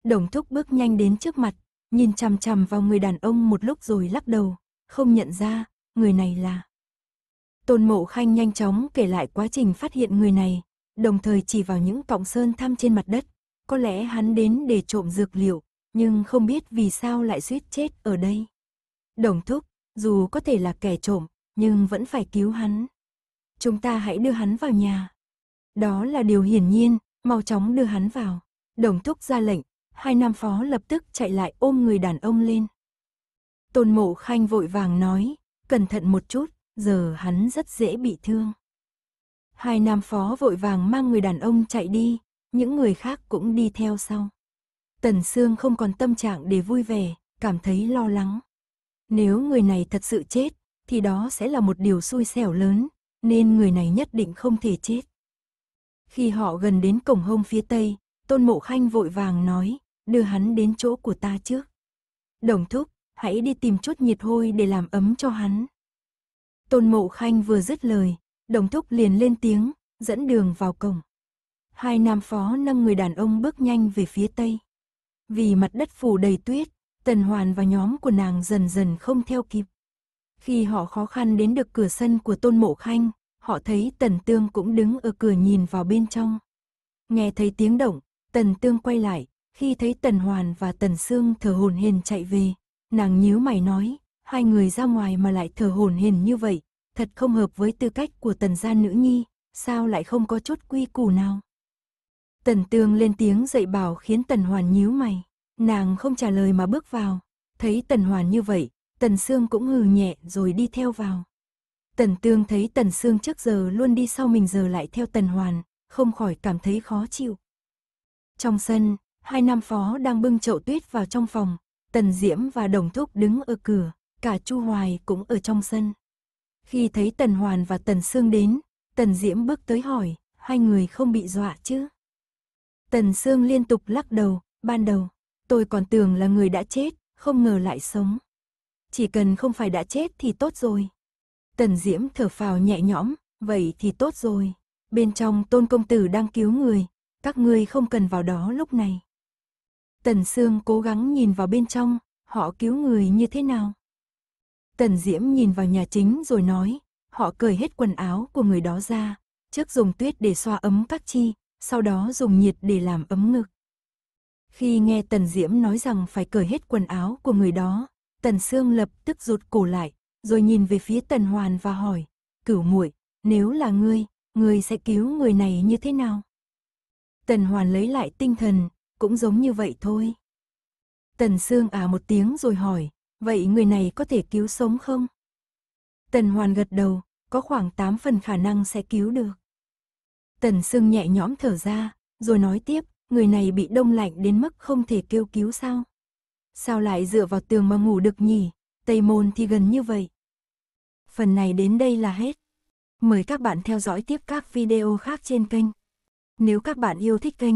Đồng thúc bước nhanh đến trước mặt, nhìn chằm chằm vào người đàn ông một lúc rồi lắc đầu, không nhận ra, người này là. Tôn Mộ Khanh nhanh chóng kể lại quá trình phát hiện người này, đồng thời chỉ vào những cọng sơn thăm trên mặt đất. Có lẽ hắn đến để trộm dược liệu, nhưng không biết vì sao lại suýt chết ở đây. Đồng thúc, dù có thể là kẻ trộm, nhưng vẫn phải cứu hắn. Chúng ta hãy đưa hắn vào nhà. Đó là điều hiển nhiên, mau chóng đưa hắn vào. Đồng thúc ra lệnh, hai nam phó lập tức chạy lại ôm người đàn ông lên. Tôn mộ khanh vội vàng nói, cẩn thận một chút, giờ hắn rất dễ bị thương. Hai nam phó vội vàng mang người đàn ông chạy đi, những người khác cũng đi theo sau. Tần Sương không còn tâm trạng để vui vẻ, cảm thấy lo lắng. Nếu người này thật sự chết, thì đó sẽ là một điều xui xẻo lớn, nên người này nhất định không thể chết. Khi họ gần đến cổng hông phía tây, Tôn Mộ Khanh vội vàng nói, đưa hắn đến chỗ của ta trước. Đồng thúc, hãy đi tìm chút nhiệt hôi để làm ấm cho hắn. Tôn Mộ Khanh vừa dứt lời, đồng thúc liền lên tiếng, dẫn đường vào cổng. Hai nam phó nâng người đàn ông bước nhanh về phía tây. Vì mặt đất phủ đầy tuyết, Tần Hoàn và nhóm của nàng dần dần không theo kịp. Khi họ khó khăn đến được cửa sân của Tôn Mộ Khanh, họ thấy Tần Tương cũng đứng ở cửa nhìn vào bên trong. Nghe thấy tiếng động, Tần Tương quay lại, khi thấy Tần Hoàn và Tần Sương thở hồn hển chạy về, nàng nhíu mày nói, hai người ra ngoài mà lại thở hồn hển như vậy, thật không hợp với tư cách của Tần gia nữ nhi, sao lại không có chút quy củ nào. Tần Tương lên tiếng dạy bảo khiến Tần Hoàn nhíu mày, nàng không trả lời mà bước vào, thấy Tần Hoàn như vậy, Tần Sương cũng hừ nhẹ rồi đi theo vào. Tần Tương thấy Tần Sương trước giờ luôn đi sau mình giờ lại theo Tần Hoàn, không khỏi cảm thấy khó chịu. Trong sân, hai nam phó đang bưng chậu tuyết vào trong phòng, Tần Diễm và Đồng Thúc đứng ở cửa, cả Chu Hoài cũng ở trong sân. Khi thấy Tần Hoàn và Tần Sương đến, Tần Diễm bước tới hỏi, hai người không bị dọa chứ? Tần Sương liên tục lắc đầu, ban đầu, tôi còn tưởng là người đã chết, không ngờ lại sống. Chỉ cần không phải đã chết thì tốt rồi. Tần Diễm thở phào nhẹ nhõm, vậy thì tốt rồi. Bên trong tôn công tử đang cứu người, các ngươi không cần vào đó lúc này. Tần Sương cố gắng nhìn vào bên trong, họ cứu người như thế nào? Tần Diễm nhìn vào nhà chính rồi nói, họ cởi hết quần áo của người đó ra, trước dùng tuyết để xoa ấm các chi, sau đó dùng nhiệt để làm ấm ngực. Khi nghe Tần Diễm nói rằng phải cởi hết quần áo của người đó, Tần Sương lập tức rụt cổ lại, rồi nhìn về phía Tần Hoàn và hỏi, cửu muội, nếu là ngươi, ngươi sẽ cứu người này như thế nào? Tần Hoàn lấy lại tinh thần, cũng giống như vậy thôi. Tần Sương à một tiếng rồi hỏi, vậy người này có thể cứu sống không? Tần Hoàn gật đầu, có khoảng 8 phần khả năng sẽ cứu được. Tần Sương nhẹ nhõm thở ra, rồi nói tiếp, người này bị đông lạnh đến mức không thể kêu cứu sao? Sao lại dựa vào tường mà ngủ được nhỉ? Tây môn thì gần như vậy. Phần này đến đây là hết. Mời các bạn theo dõi tiếp các video khác trên kênh. Nếu các bạn yêu thích kênh,